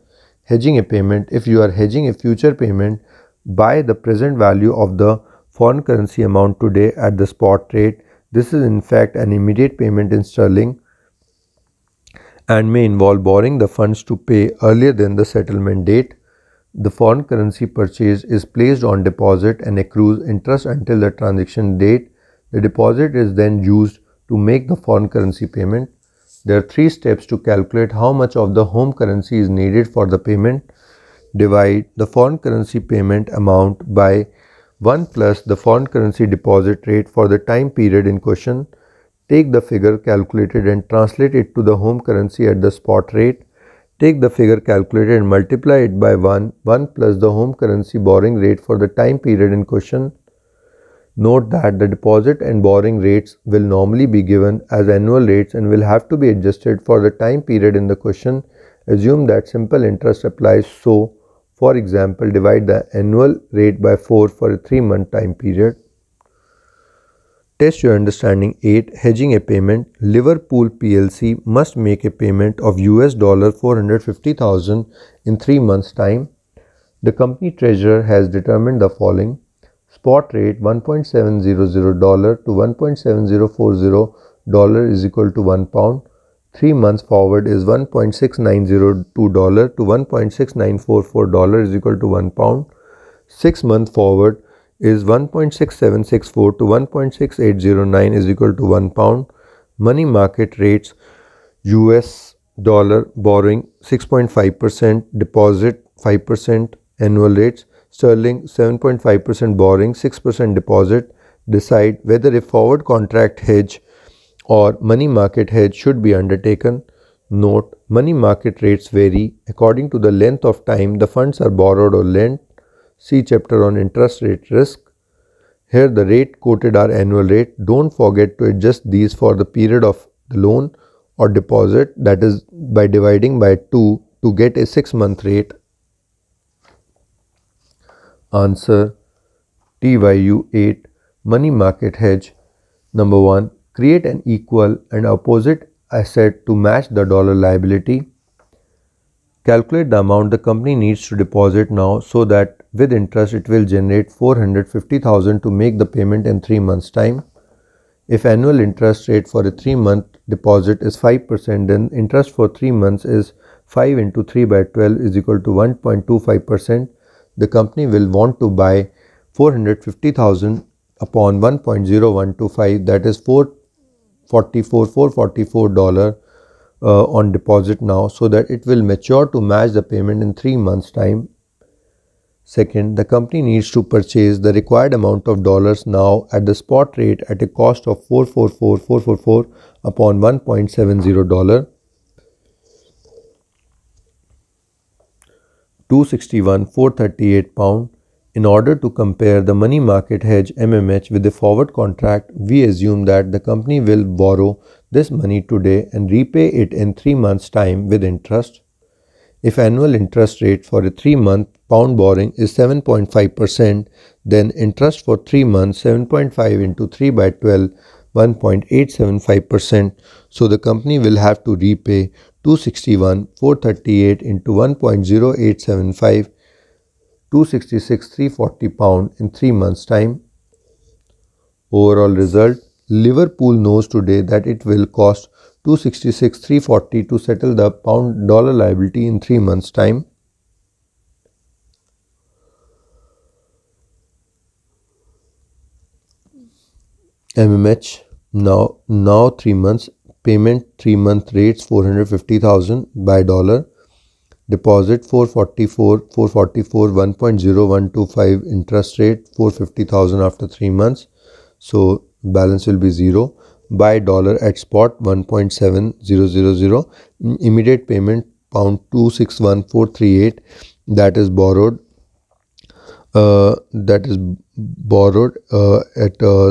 hedging a payment if you are hedging a future payment by the present value of the foreign currency amount today at the spot rate. This is in fact an immediate payment in sterling and may involve borrowing the funds to pay earlier than the settlement date. The foreign currency purchase is placed on deposit and accrues interest until the transaction date. The deposit is then used to make the foreign currency payment. There are three steps to calculate how much of the home currency is needed for the payment. Divide the foreign currency payment amount by 1 plus the foreign currency deposit rate for the time period in question. Take the figure calculated and translate it to the home currency at the spot rate. Take the figure calculated and multiply it by 1, 1 plus the home currency borrowing rate for the time period in question. Note that the deposit and borrowing rates will normally be given as annual rates and will have to be adjusted for the time period in the question. Assume that simple interest applies so, for example, divide the annual rate by 4 for a 3 month time period. Test your understanding 8. Hedging a payment. Liverpool PLC must make a payment of US dollar 450,000 in 3 months time. The company treasurer has determined the following. Spot rate 1.700 dollar to 1.7040 dollar is equal to 1 pound. 3 months forward is 1.6902 dollar to 1.6944 dollar is equal to 1 pound. 6 months forward is 1.6764 to 1.6809 is equal to 1 pound. Money market rates US dollar borrowing 6.5% deposit 5% annual rates sterling 7.5% borrowing 6% deposit decide whether a forward contract hedge or money market hedge should be undertaken. Note money market rates vary according to the length of time the funds are borrowed or lent See chapter on interest rate risk. Here the rate quoted are annual rate. Don't forget to adjust these for the period of the loan or deposit that is by dividing by 2 to get a 6 month rate. Answer TYU 8 Money Market Hedge Number 1 Create an equal and opposite asset to match the dollar liability. Calculate the amount the company needs to deposit now so that with interest, it will generate 450,000 to make the payment in 3 months time. If annual interest rate for a 3 month deposit is 5%, then interest for 3 months is 5 into 3 by 12 is equal to 1.25%. The company will want to buy 450,000 upon 1.0125 that is 444 dollar uh, on deposit now so that it will mature to match the payment in 3 months time Second, the company needs to purchase the required amount of dollars now at the spot rate at a cost of 444444 upon 1.70 dollar 261,438 pound. In order to compare the money market hedge MMH with the forward contract, we assume that the company will borrow this money today and repay it in 3 months time with interest. If annual interest rate for a 3 month pound borrowing is 7.5%, then interest for 3 months 7.5 into 3 by 12 1.875%. So the company will have to repay 261,438 into 1.0875 266,340 340 pound in 3 months time. Overall result Liverpool knows today that it will cost 266,340 to settle the pound dollar liability in 3 months time. MMH now now three months payment three month rates 450,000 by dollar deposit 444 444 1.0125 interest rate 450,000 after three months so balance will be zero by dollar at spot 1.7000 immediate payment pound 261438 that is borrowed uh, that is borrowed uh, at uh,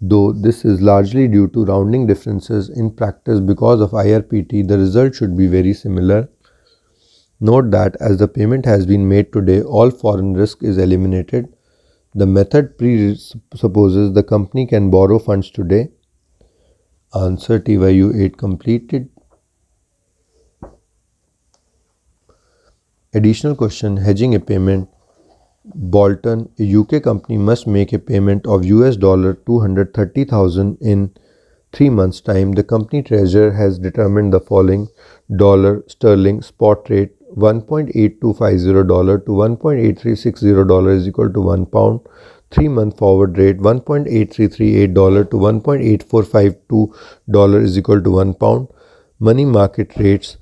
Though this is largely due to rounding differences in practice because of IRPT, the result should be very similar. Note that as the payment has been made today, all foreign risk is eliminated. The method presupposes the company can borrow funds today. Answer TYU 8 completed. Additional question Hedging a payment Bolton, a UK company, must make a payment of US dollar 230,000 in 3 months time. The company treasurer has determined the following dollar sterling spot rate 1.8250 dollar to 1.8360 dollar is equal to 1 pound. 3 month forward rate 1.8338 dollar to 1.8452 dollar is equal to 1 pound. Money market rates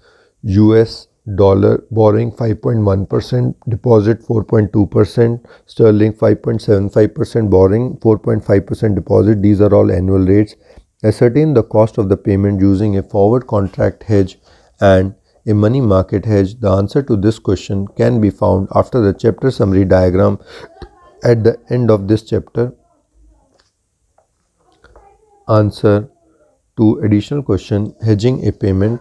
US dollar borrowing 5.1%, deposit 4.2%, sterling 5.75%, borrowing 4.5% deposit. These are all annual rates. Ascertain the cost of the payment using a forward contract hedge and a money market hedge. The answer to this question can be found after the chapter summary diagram at the end of this chapter. Answer to additional question hedging a payment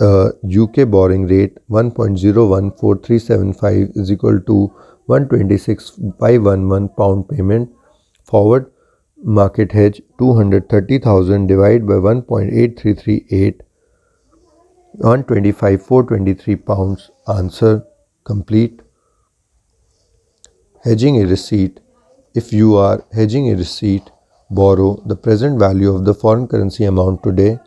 uh, UK borrowing rate 1.014375 is equal to 126,511 pound payment. Forward market hedge 230,000 divided by 1.8338 on pounds. Answer complete. Hedging a receipt. If you are hedging a receipt, borrow the present value of the foreign currency amount today,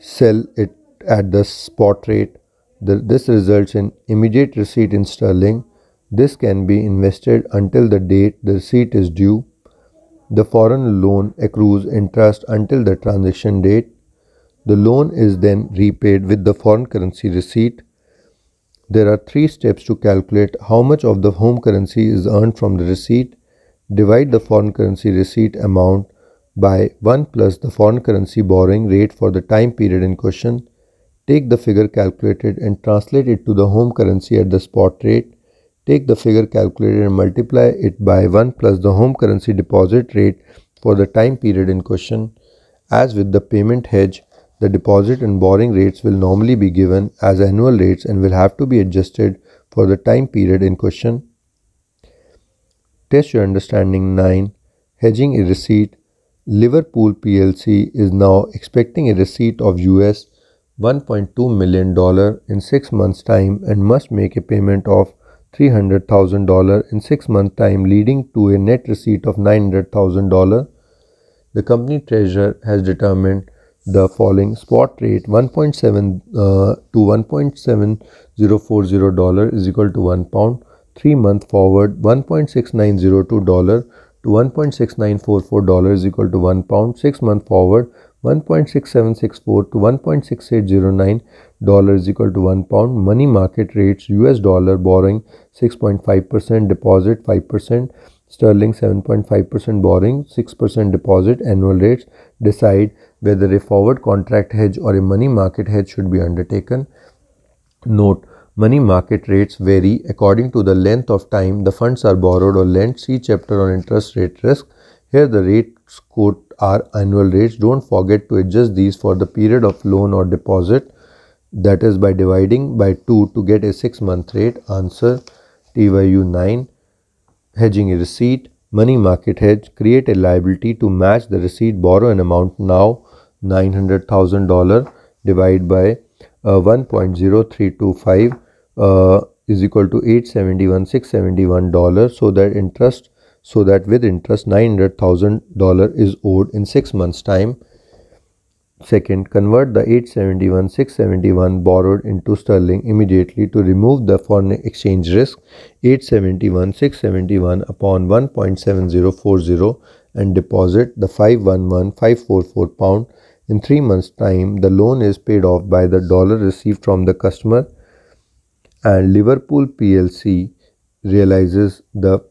sell it at the spot rate. The, this results in immediate receipt in sterling. This can be invested until the date the receipt is due. The foreign loan accrues interest until the transaction date. The loan is then repaid with the foreign currency receipt. There are three steps to calculate how much of the home currency is earned from the receipt. Divide the foreign currency receipt amount by 1 plus the foreign currency borrowing rate for the time period in question. Take the figure calculated and translate it to the home currency at the spot rate. Take the figure calculated and multiply it by 1 plus the home currency deposit rate for the time period in question. As with the payment hedge, the deposit and borrowing rates will normally be given as annual rates and will have to be adjusted for the time period in question. Test your understanding 9. Hedging a receipt. Liverpool PLC is now expecting a receipt of US $1.2 million in 6 months' time and must make a payment of $300,000 in 6 months' time, leading to a net receipt of $900,000. The company treasurer has determined the following spot rate 1.7 uh, to 1.7040 dollar is equal to 1 pound 3 month forward 1.6902 dollar to 1.6944 dollar is equal to 1 pound 6 month forward 1.6764 to 1.6809 dollar equal to 1 pound money market rates US dollar borrowing 6.5% deposit 5% sterling 7.5% borrowing 6% deposit annual rates decide whether a forward contract hedge or a money market hedge should be undertaken note money market rates vary according to the length of time the funds are borrowed or lent see chapter on interest rate risk here the rate quote our annual rates. Don't forget to adjust these for the period of loan or deposit that is by dividing by 2 to get a 6 month rate. Answer TYU 9. Hedging a receipt. Money market hedge. Create a liability to match the receipt. Borrow an amount now $900,000 divided by uh, 1.0325 uh, is equal to 871 671 dollars so that interest so that with interest $900,000 is owed in 6 months time. Second, convert the 871 671 borrowed into sterling immediately to remove the foreign exchange risk 871 671 upon 1.7040 and deposit the 511 544 pound in 3 months time the loan is paid off by the dollar received from the customer and Liverpool PLC realizes the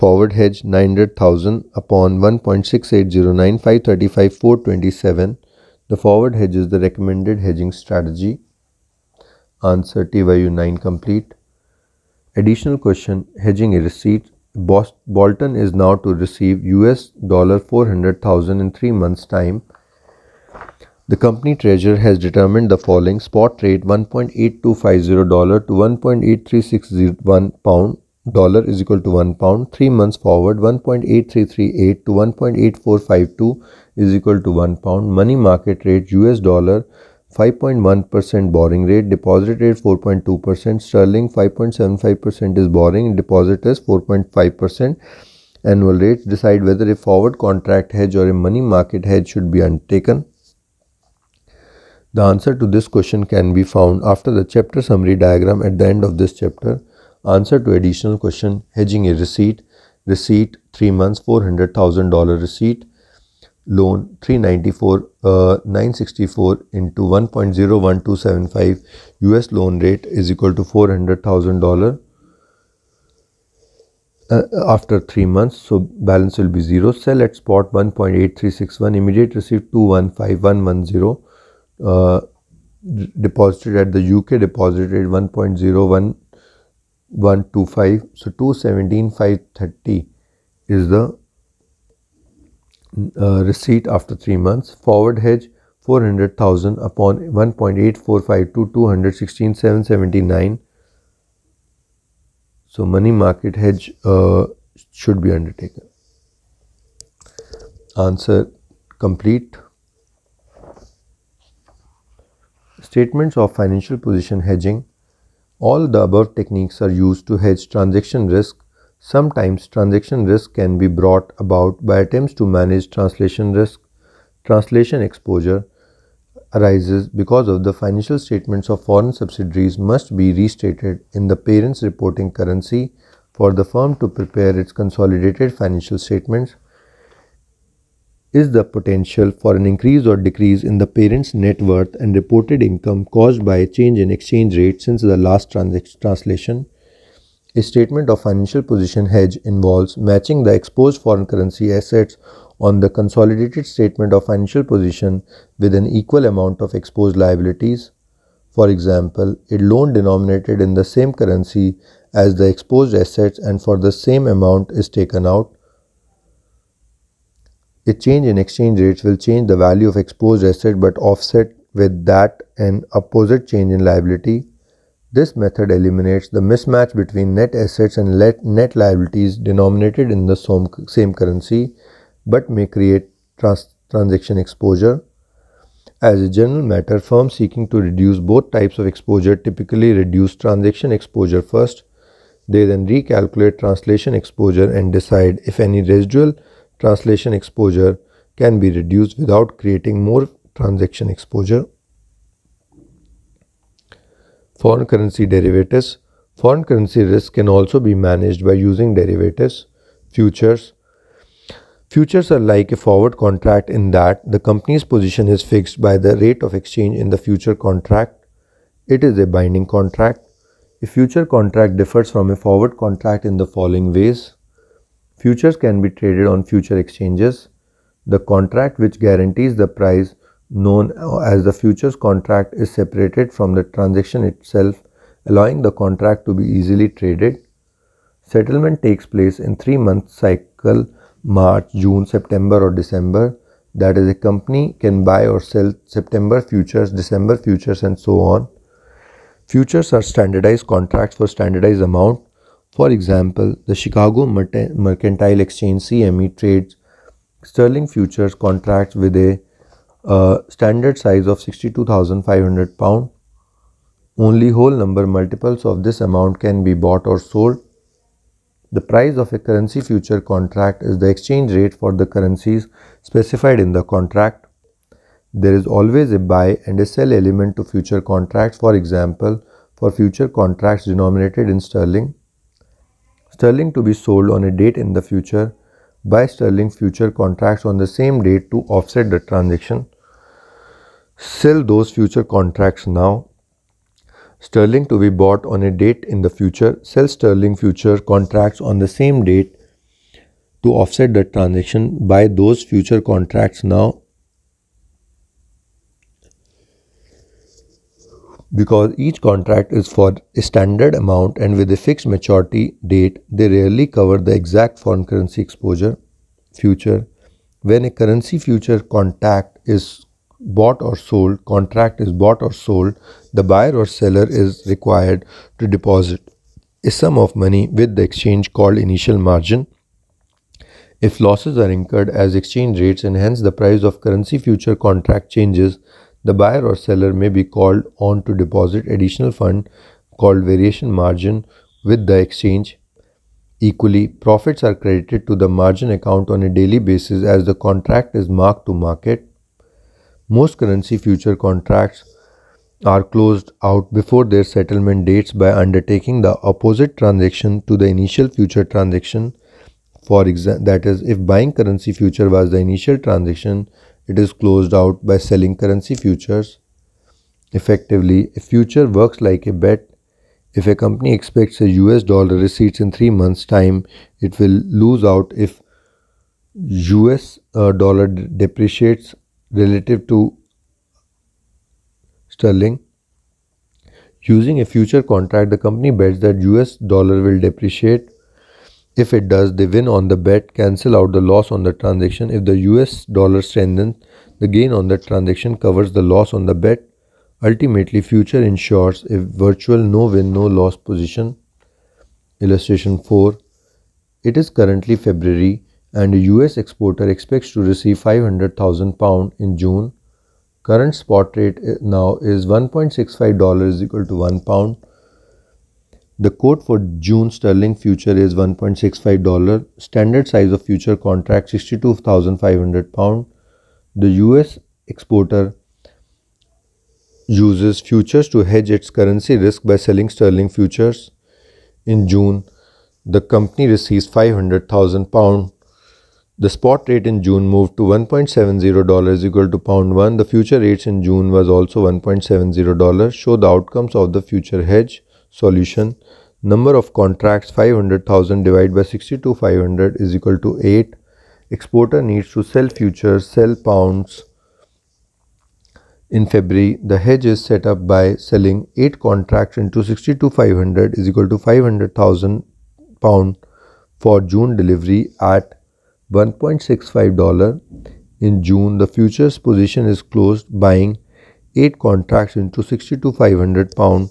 forward hedge 900,000 upon 1.6809535427. the forward hedge is the recommended hedging strategy answer TYU 9 complete additional question hedging a receipt Boston, Bolton is now to receive US dollar 400,000 in 3 months time the company treasurer has determined the following spot rate $1.8250 to $1.8361 pound dollar is equal to 1 pound 3 months forward 1.8338 to 1.8452 is equal to 1 pound money market rate US dollar 5.1% borrowing rate deposit rate 4.2% sterling 5.75% is borrowing deposit is 4.5% annual rates decide whether a forward contract hedge or a money market hedge should be undertaken the answer to this question can be found after the chapter summary diagram at the end of this chapter Answer to additional question hedging a receipt. Receipt 3 months $400,000 receipt. Loan 394 uh, 964 into 1.01275 US loan rate is equal to $400,000 uh, after 3 months. So balance will be 0. Sell at spot 1.8361. Immediate receipt 215110. Uh, deposited at the UK deposited 1.01 125 so 217 530 is the uh, receipt after 3 months forward hedge 400,000 upon 1.8452 216 779 so money market hedge uh, should be undertaken answer complete statements of financial position hedging all the above techniques are used to hedge transaction risk. Sometimes transaction risk can be brought about by attempts to manage translation risk. Translation exposure arises because of the financial statements of foreign subsidiaries must be restated in the parent's reporting currency for the firm to prepare its consolidated financial statements is the potential for an increase or decrease in the parent's net worth and reported income caused by a change in exchange rate since the last trans translation. A statement of financial position hedge involves matching the exposed foreign currency assets on the consolidated statement of financial position with an equal amount of exposed liabilities. For example, a loan denominated in the same currency as the exposed assets and for the same amount is taken out a change in exchange rates will change the value of exposed asset but offset with that an opposite change in liability. This method eliminates the mismatch between net assets and net liabilities denominated in the same currency but may create trans transaction exposure. As a general matter, firms seeking to reduce both types of exposure typically reduce transaction exposure first. They then recalculate translation exposure and decide if any residual translation exposure can be reduced without creating more transaction exposure. Foreign currency derivatives. Foreign currency risk can also be managed by using derivatives, futures. Futures are like a forward contract in that the company's position is fixed by the rate of exchange in the future contract. It is a binding contract. A future contract differs from a forward contract in the following ways. Futures can be traded on future exchanges. The contract which guarantees the price known as the futures contract is separated from the transaction itself, allowing the contract to be easily traded. Settlement takes place in three month cycle March, June, September, or December. That is, a company can buy or sell September futures, December futures, and so on. Futures are standardized contracts for standardized amount. For example, the Chicago Mercantile Exchange CME trades sterling futures contracts with a uh, standard size of 62,500 pound. Only whole number multiples of this amount can be bought or sold. The price of a currency future contract is the exchange rate for the currencies specified in the contract. There is always a buy and a sell element to future contracts, for example, for future contracts denominated in sterling sterling to be sold on a date in the future buy sterling future contracts on the same date to offset the transaction sell those future contracts now sterling to be bought on a date in the future sell sterling future contracts on the same date to offset the transaction buy those future contracts now Because each contract is for a standard amount and with a fixed maturity date, they rarely cover the exact foreign currency exposure future. When a currency future contract is bought or sold, contract is bought or sold, the buyer or seller is required to deposit a sum of money with the exchange called initial margin. If losses are incurred as exchange rates and hence the price of currency future contract changes, the buyer or seller may be called on to deposit additional fund called variation margin with the exchange. Equally, profits are credited to the margin account on a daily basis as the contract is marked to market. Most currency future contracts are closed out before their settlement dates by undertaking the opposite transaction to the initial future transaction. For example, that is, if buying currency future was the initial transaction, it is closed out by selling currency futures. Effectively, a future works like a bet. If a company expects a US dollar receipts in 3 months time, it will lose out if US uh, dollar depreciates relative to sterling. Using a future contract, the company bets that US dollar will depreciate if it does, they win on the bet, cancel out the loss on the transaction. If the US dollar strengthens, the gain on the transaction covers the loss on the bet. Ultimately, future ensures a virtual no win, no loss position. Illustration 4 It is currently February and a US exporter expects to receive 500,000 pound in June. Current spot rate eh, now is $1.65 equal to 1 pound. The quote for June sterling future is $1.65, standard size of future contract 62,500 pound. The US exporter uses futures to hedge its currency risk by selling sterling futures. In June, the company receives 500,000 pound. The spot rate in June moved to $1.70 equal to pound 1. The future rates in June was also $1.70. Show the outcomes of the future hedge solution. Number of contracts 500,000 divided by 62,500 is equal to 8. Exporter needs to sell futures, sell pounds. In February, the hedge is set up by selling 8 contracts into 62,500 is equal to 500,000 pound for June delivery at 1.65 dollar. In June, the futures position is closed buying 8 contracts into 62,500 pound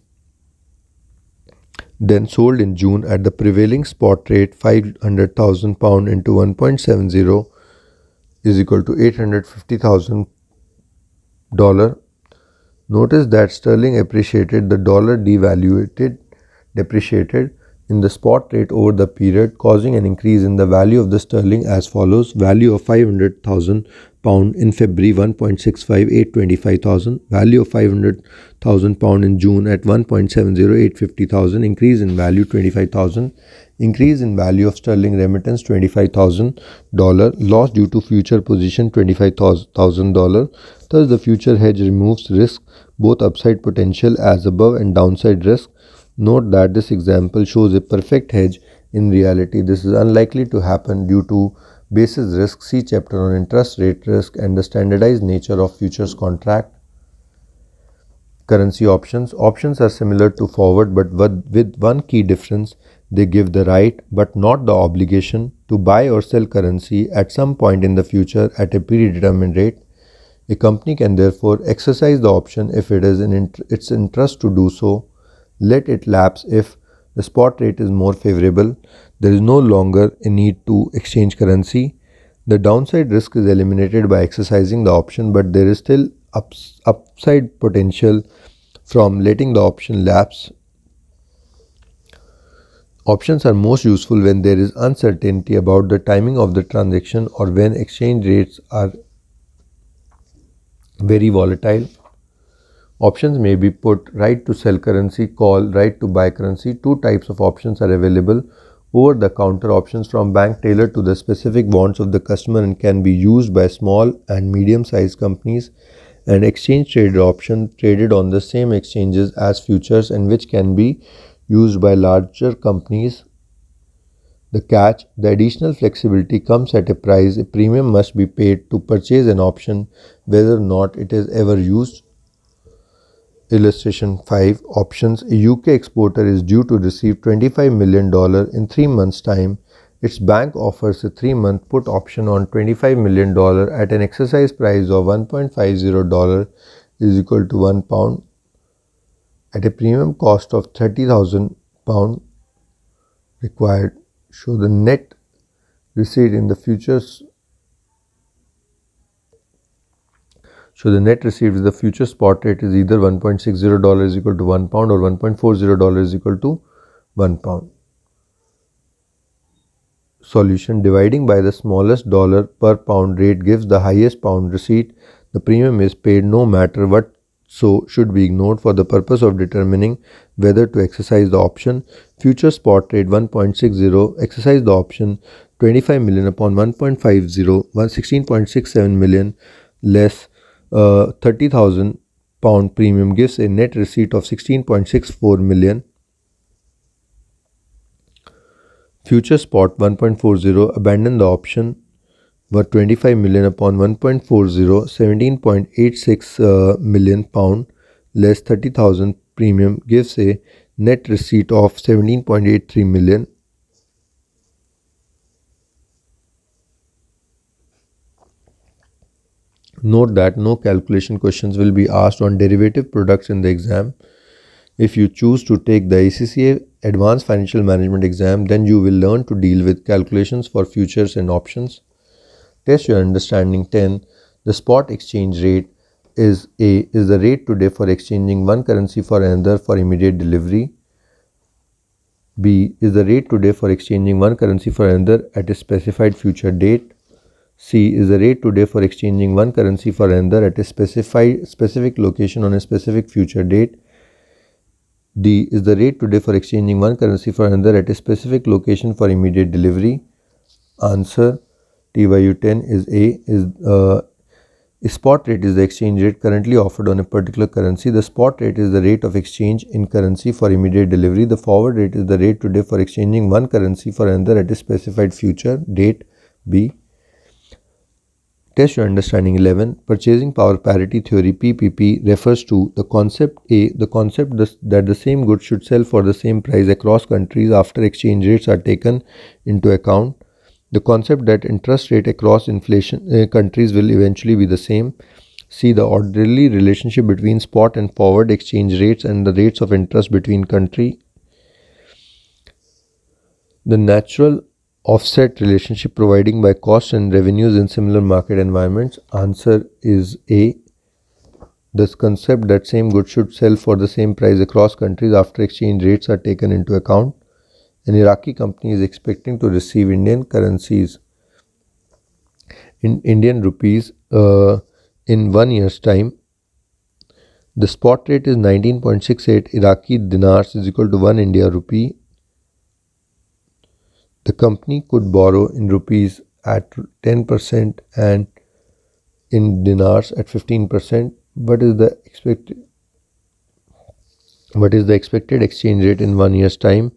then sold in June at the prevailing spot rate 500,000 pound into 1.70 is equal to 850,000 dollar. Notice that sterling appreciated, the dollar devaluated, depreciated in the spot rate over the period, causing an increase in the value of the sterling as follows value of 500,000 pound in February 1.65825,000, value of 500,000 pound in June at 1.70850000, increase in value 25,000, increase in value of sterling remittance $25,000, loss due to future position $25,000. Thus, the future hedge removes risk, both upside potential as above and downside risk. Note that this example shows a perfect hedge. In reality, this is unlikely to happen due to Basis risk, see chapter on interest rate risk and the standardized nature of futures contract. Currency options. Options are similar to forward but with one key difference. They give the right but not the obligation to buy or sell currency at some point in the future at a predetermined rate. A company can therefore exercise the option if it is in its interest to do so. Let it lapse if the spot rate is more favorable there is no longer a need to exchange currency. The downside risk is eliminated by exercising the option, but there is still ups, upside potential from letting the option lapse. Options are most useful when there is uncertainty about the timing of the transaction or when exchange rates are very volatile. Options may be put right to sell currency, call, right to buy currency. Two types of options are available over the counter options from bank tailored to the specific wants of the customer and can be used by small and medium sized companies and exchange traded option traded on the same exchanges as futures and which can be used by larger companies the catch the additional flexibility comes at a price a premium must be paid to purchase an option whether or not it is ever used Illustration 5 Options A UK exporter is due to receive $25 million in 3 months' time. Its bank offers a 3 month put option on $25 million at an exercise price of $1.50 is equal to 1 pound at a premium cost of 30,000 pound required. Show the net receipt in the futures So the net received is the future spot rate is either 1.60 dollars equal to 1 pound or 1.40 dollars equal to 1 pound. Solution dividing by the smallest dollar per pound rate gives the highest pound receipt. The premium is paid no matter what so should be ignored for the purpose of determining whether to exercise the option. Future spot rate 1.60 exercise the option 25 million upon 1.50 sixteen point six seven million less uh, 30,000 pound premium gives a net receipt of 16.64 million. Future spot 1.40 abandoned the option worth 25 million upon 1.40 17.86 uh, million pound less 30,000 premium gives a net receipt of 17.83 million Note that no calculation questions will be asked on derivative products in the exam. If you choose to take the ACCA Advanced Financial Management exam, then you will learn to deal with calculations for futures and options. Test your understanding 10. The spot exchange rate is A is the rate today for exchanging one currency for another for immediate delivery. B is the rate today for exchanging one currency for another at a specified future date. C is the rate today for exchanging one currency for another at a specified specific location on a specific future date. D is the rate today for exchanging one currency for another at a specific location for immediate delivery. Answer TYU10 is A is uh, spot rate is the exchange rate currently offered on a particular currency. The spot rate is the rate of exchange in currency for immediate delivery. The forward rate is the rate today for exchanging one currency for another at a specified future date. B Test your understanding 11. Purchasing power parity theory PPP refers to the concept A, the concept that the same good should sell for the same price across countries after exchange rates are taken into account. The concept that interest rate across inflation uh, countries will eventually be the same. See the orderly relationship between spot and forward exchange rates and the rates of interest between country. The natural offset relationship providing by costs and revenues in similar market environments? Answer is A. This concept that same good should sell for the same price across countries after exchange rates are taken into account. An Iraqi company is expecting to receive Indian currencies in Indian rupees uh, in one year's time. The spot rate is 19.68 Iraqi dinars is equal to 1 India rupee the company could borrow in rupees at 10% and in dinars at 15%. What is the expected what is the expected exchange rate in one year's time?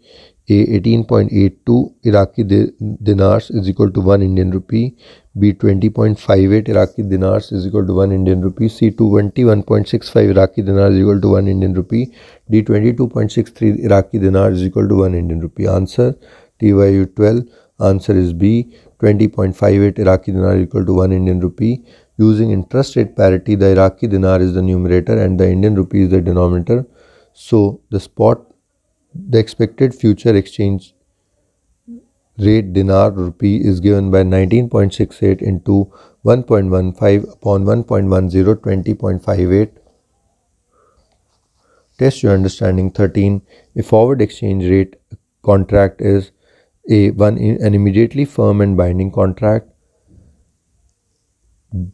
A 18.82 Iraqi dinars is equal to 1 Indian rupee. B 20.58 Iraqi dinars is equal to 1 Indian rupee. C 21.65 Iraqi dinars is equal to 1 Indian rupee. D 22.63 Iraqi dinars is equal to 1 Indian rupee. Answer TYU12. Answer is B. 20.58 Iraqi dinar equal to 1 Indian rupee. Using interest rate parity, the Iraqi dinar is the numerator and the Indian rupee is the denominator. So the spot, the expected future exchange rate dinar rupee is given by 19.68 into 1.15 upon 1.10 20.58 test your understanding 13 a forward exchange rate contract is a one an immediately firm and binding contract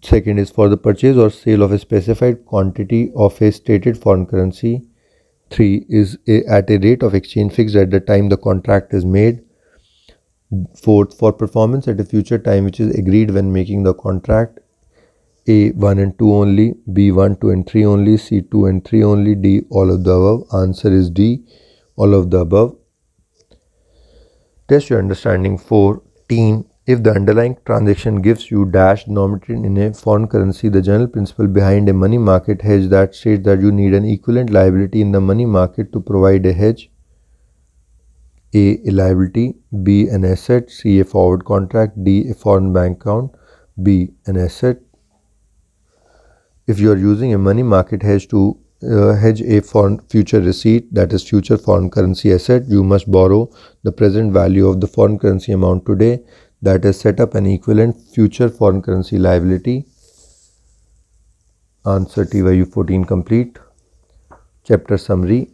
second is for the purchase or sale of a specified quantity of a stated foreign currency three is a, at a rate of exchange fixed at the time the contract is made fourth for performance at a future time which is agreed when making the contract a 1 and 2 only b 1 2 and 3 only c 2 and 3 only d all of the above answer is d all of the above Test your understanding for If the underlying transaction gives you dash denominated in a foreign currency, the general principle behind a money market hedge that states that you need an equivalent liability in the money market to provide a hedge. A, a liability, B, an asset, C, a forward contract, D, a foreign bank account, B, an asset. If you are using a money market hedge to uh, hedge a foreign future receipt that is future foreign currency asset you must borrow the present value of the foreign currency amount today that is set up an equivalent future foreign currency liability answer TYU 14 complete chapter summary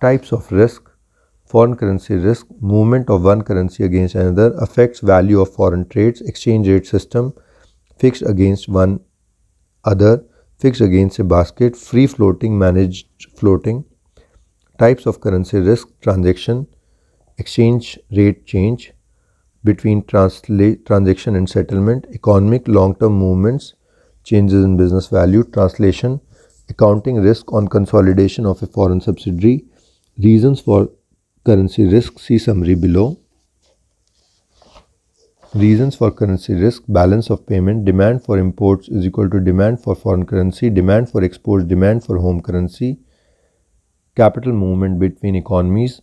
types of risk foreign currency risk movement of one currency against another affects value of foreign trades exchange rate system fixed against one other fixed against a basket, free floating, managed floating, types of currency risk, transaction, exchange rate change between transaction and settlement, economic long-term movements, changes in business value, translation, accounting risk on consolidation of a foreign subsidiary, reasons for currency risk, see summary below. Reasons for currency risk, balance of payment, demand for imports is equal to demand for foreign currency, demand for exports, demand for home currency, capital movement between economies,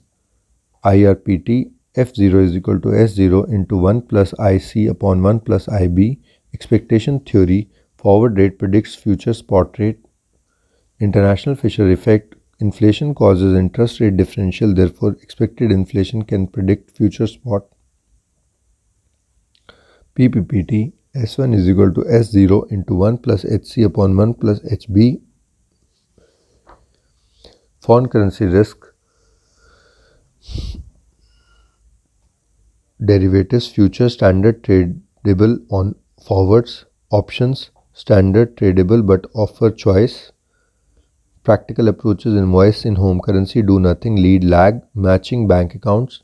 IRPT, F0 is equal to S0 into 1 plus IC upon 1 plus IB, expectation theory, forward rate predicts future spot rate, international Fisher effect, inflation causes interest rate differential, therefore expected inflation can predict future spot PPPT S1 is equal to S0 into 1 plus HC upon 1 plus HB. Foreign currency risk derivatives future standard tradable on forwards options standard tradable but offer choice practical approaches invoice in home currency do nothing lead lag matching bank accounts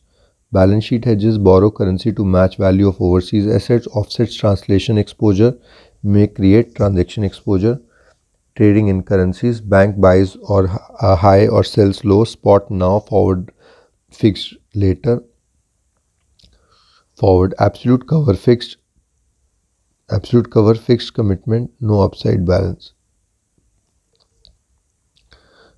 Balance sheet hedges borrow currency to match value of overseas assets, offsets translation exposure, may create transaction exposure. Trading in currencies, bank buys or uh, high or sells low, spot now, forward fixed later, forward absolute cover fixed, absolute cover fixed commitment, no upside balance.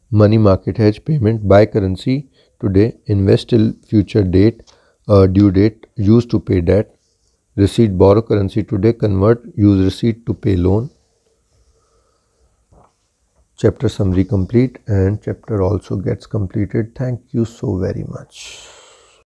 Money market hedge payment by currency today, invest till future date, uh, due date, use to pay debt, receipt borrow currency today, convert, use receipt to pay loan. Chapter summary complete and chapter also gets completed. Thank you so very much.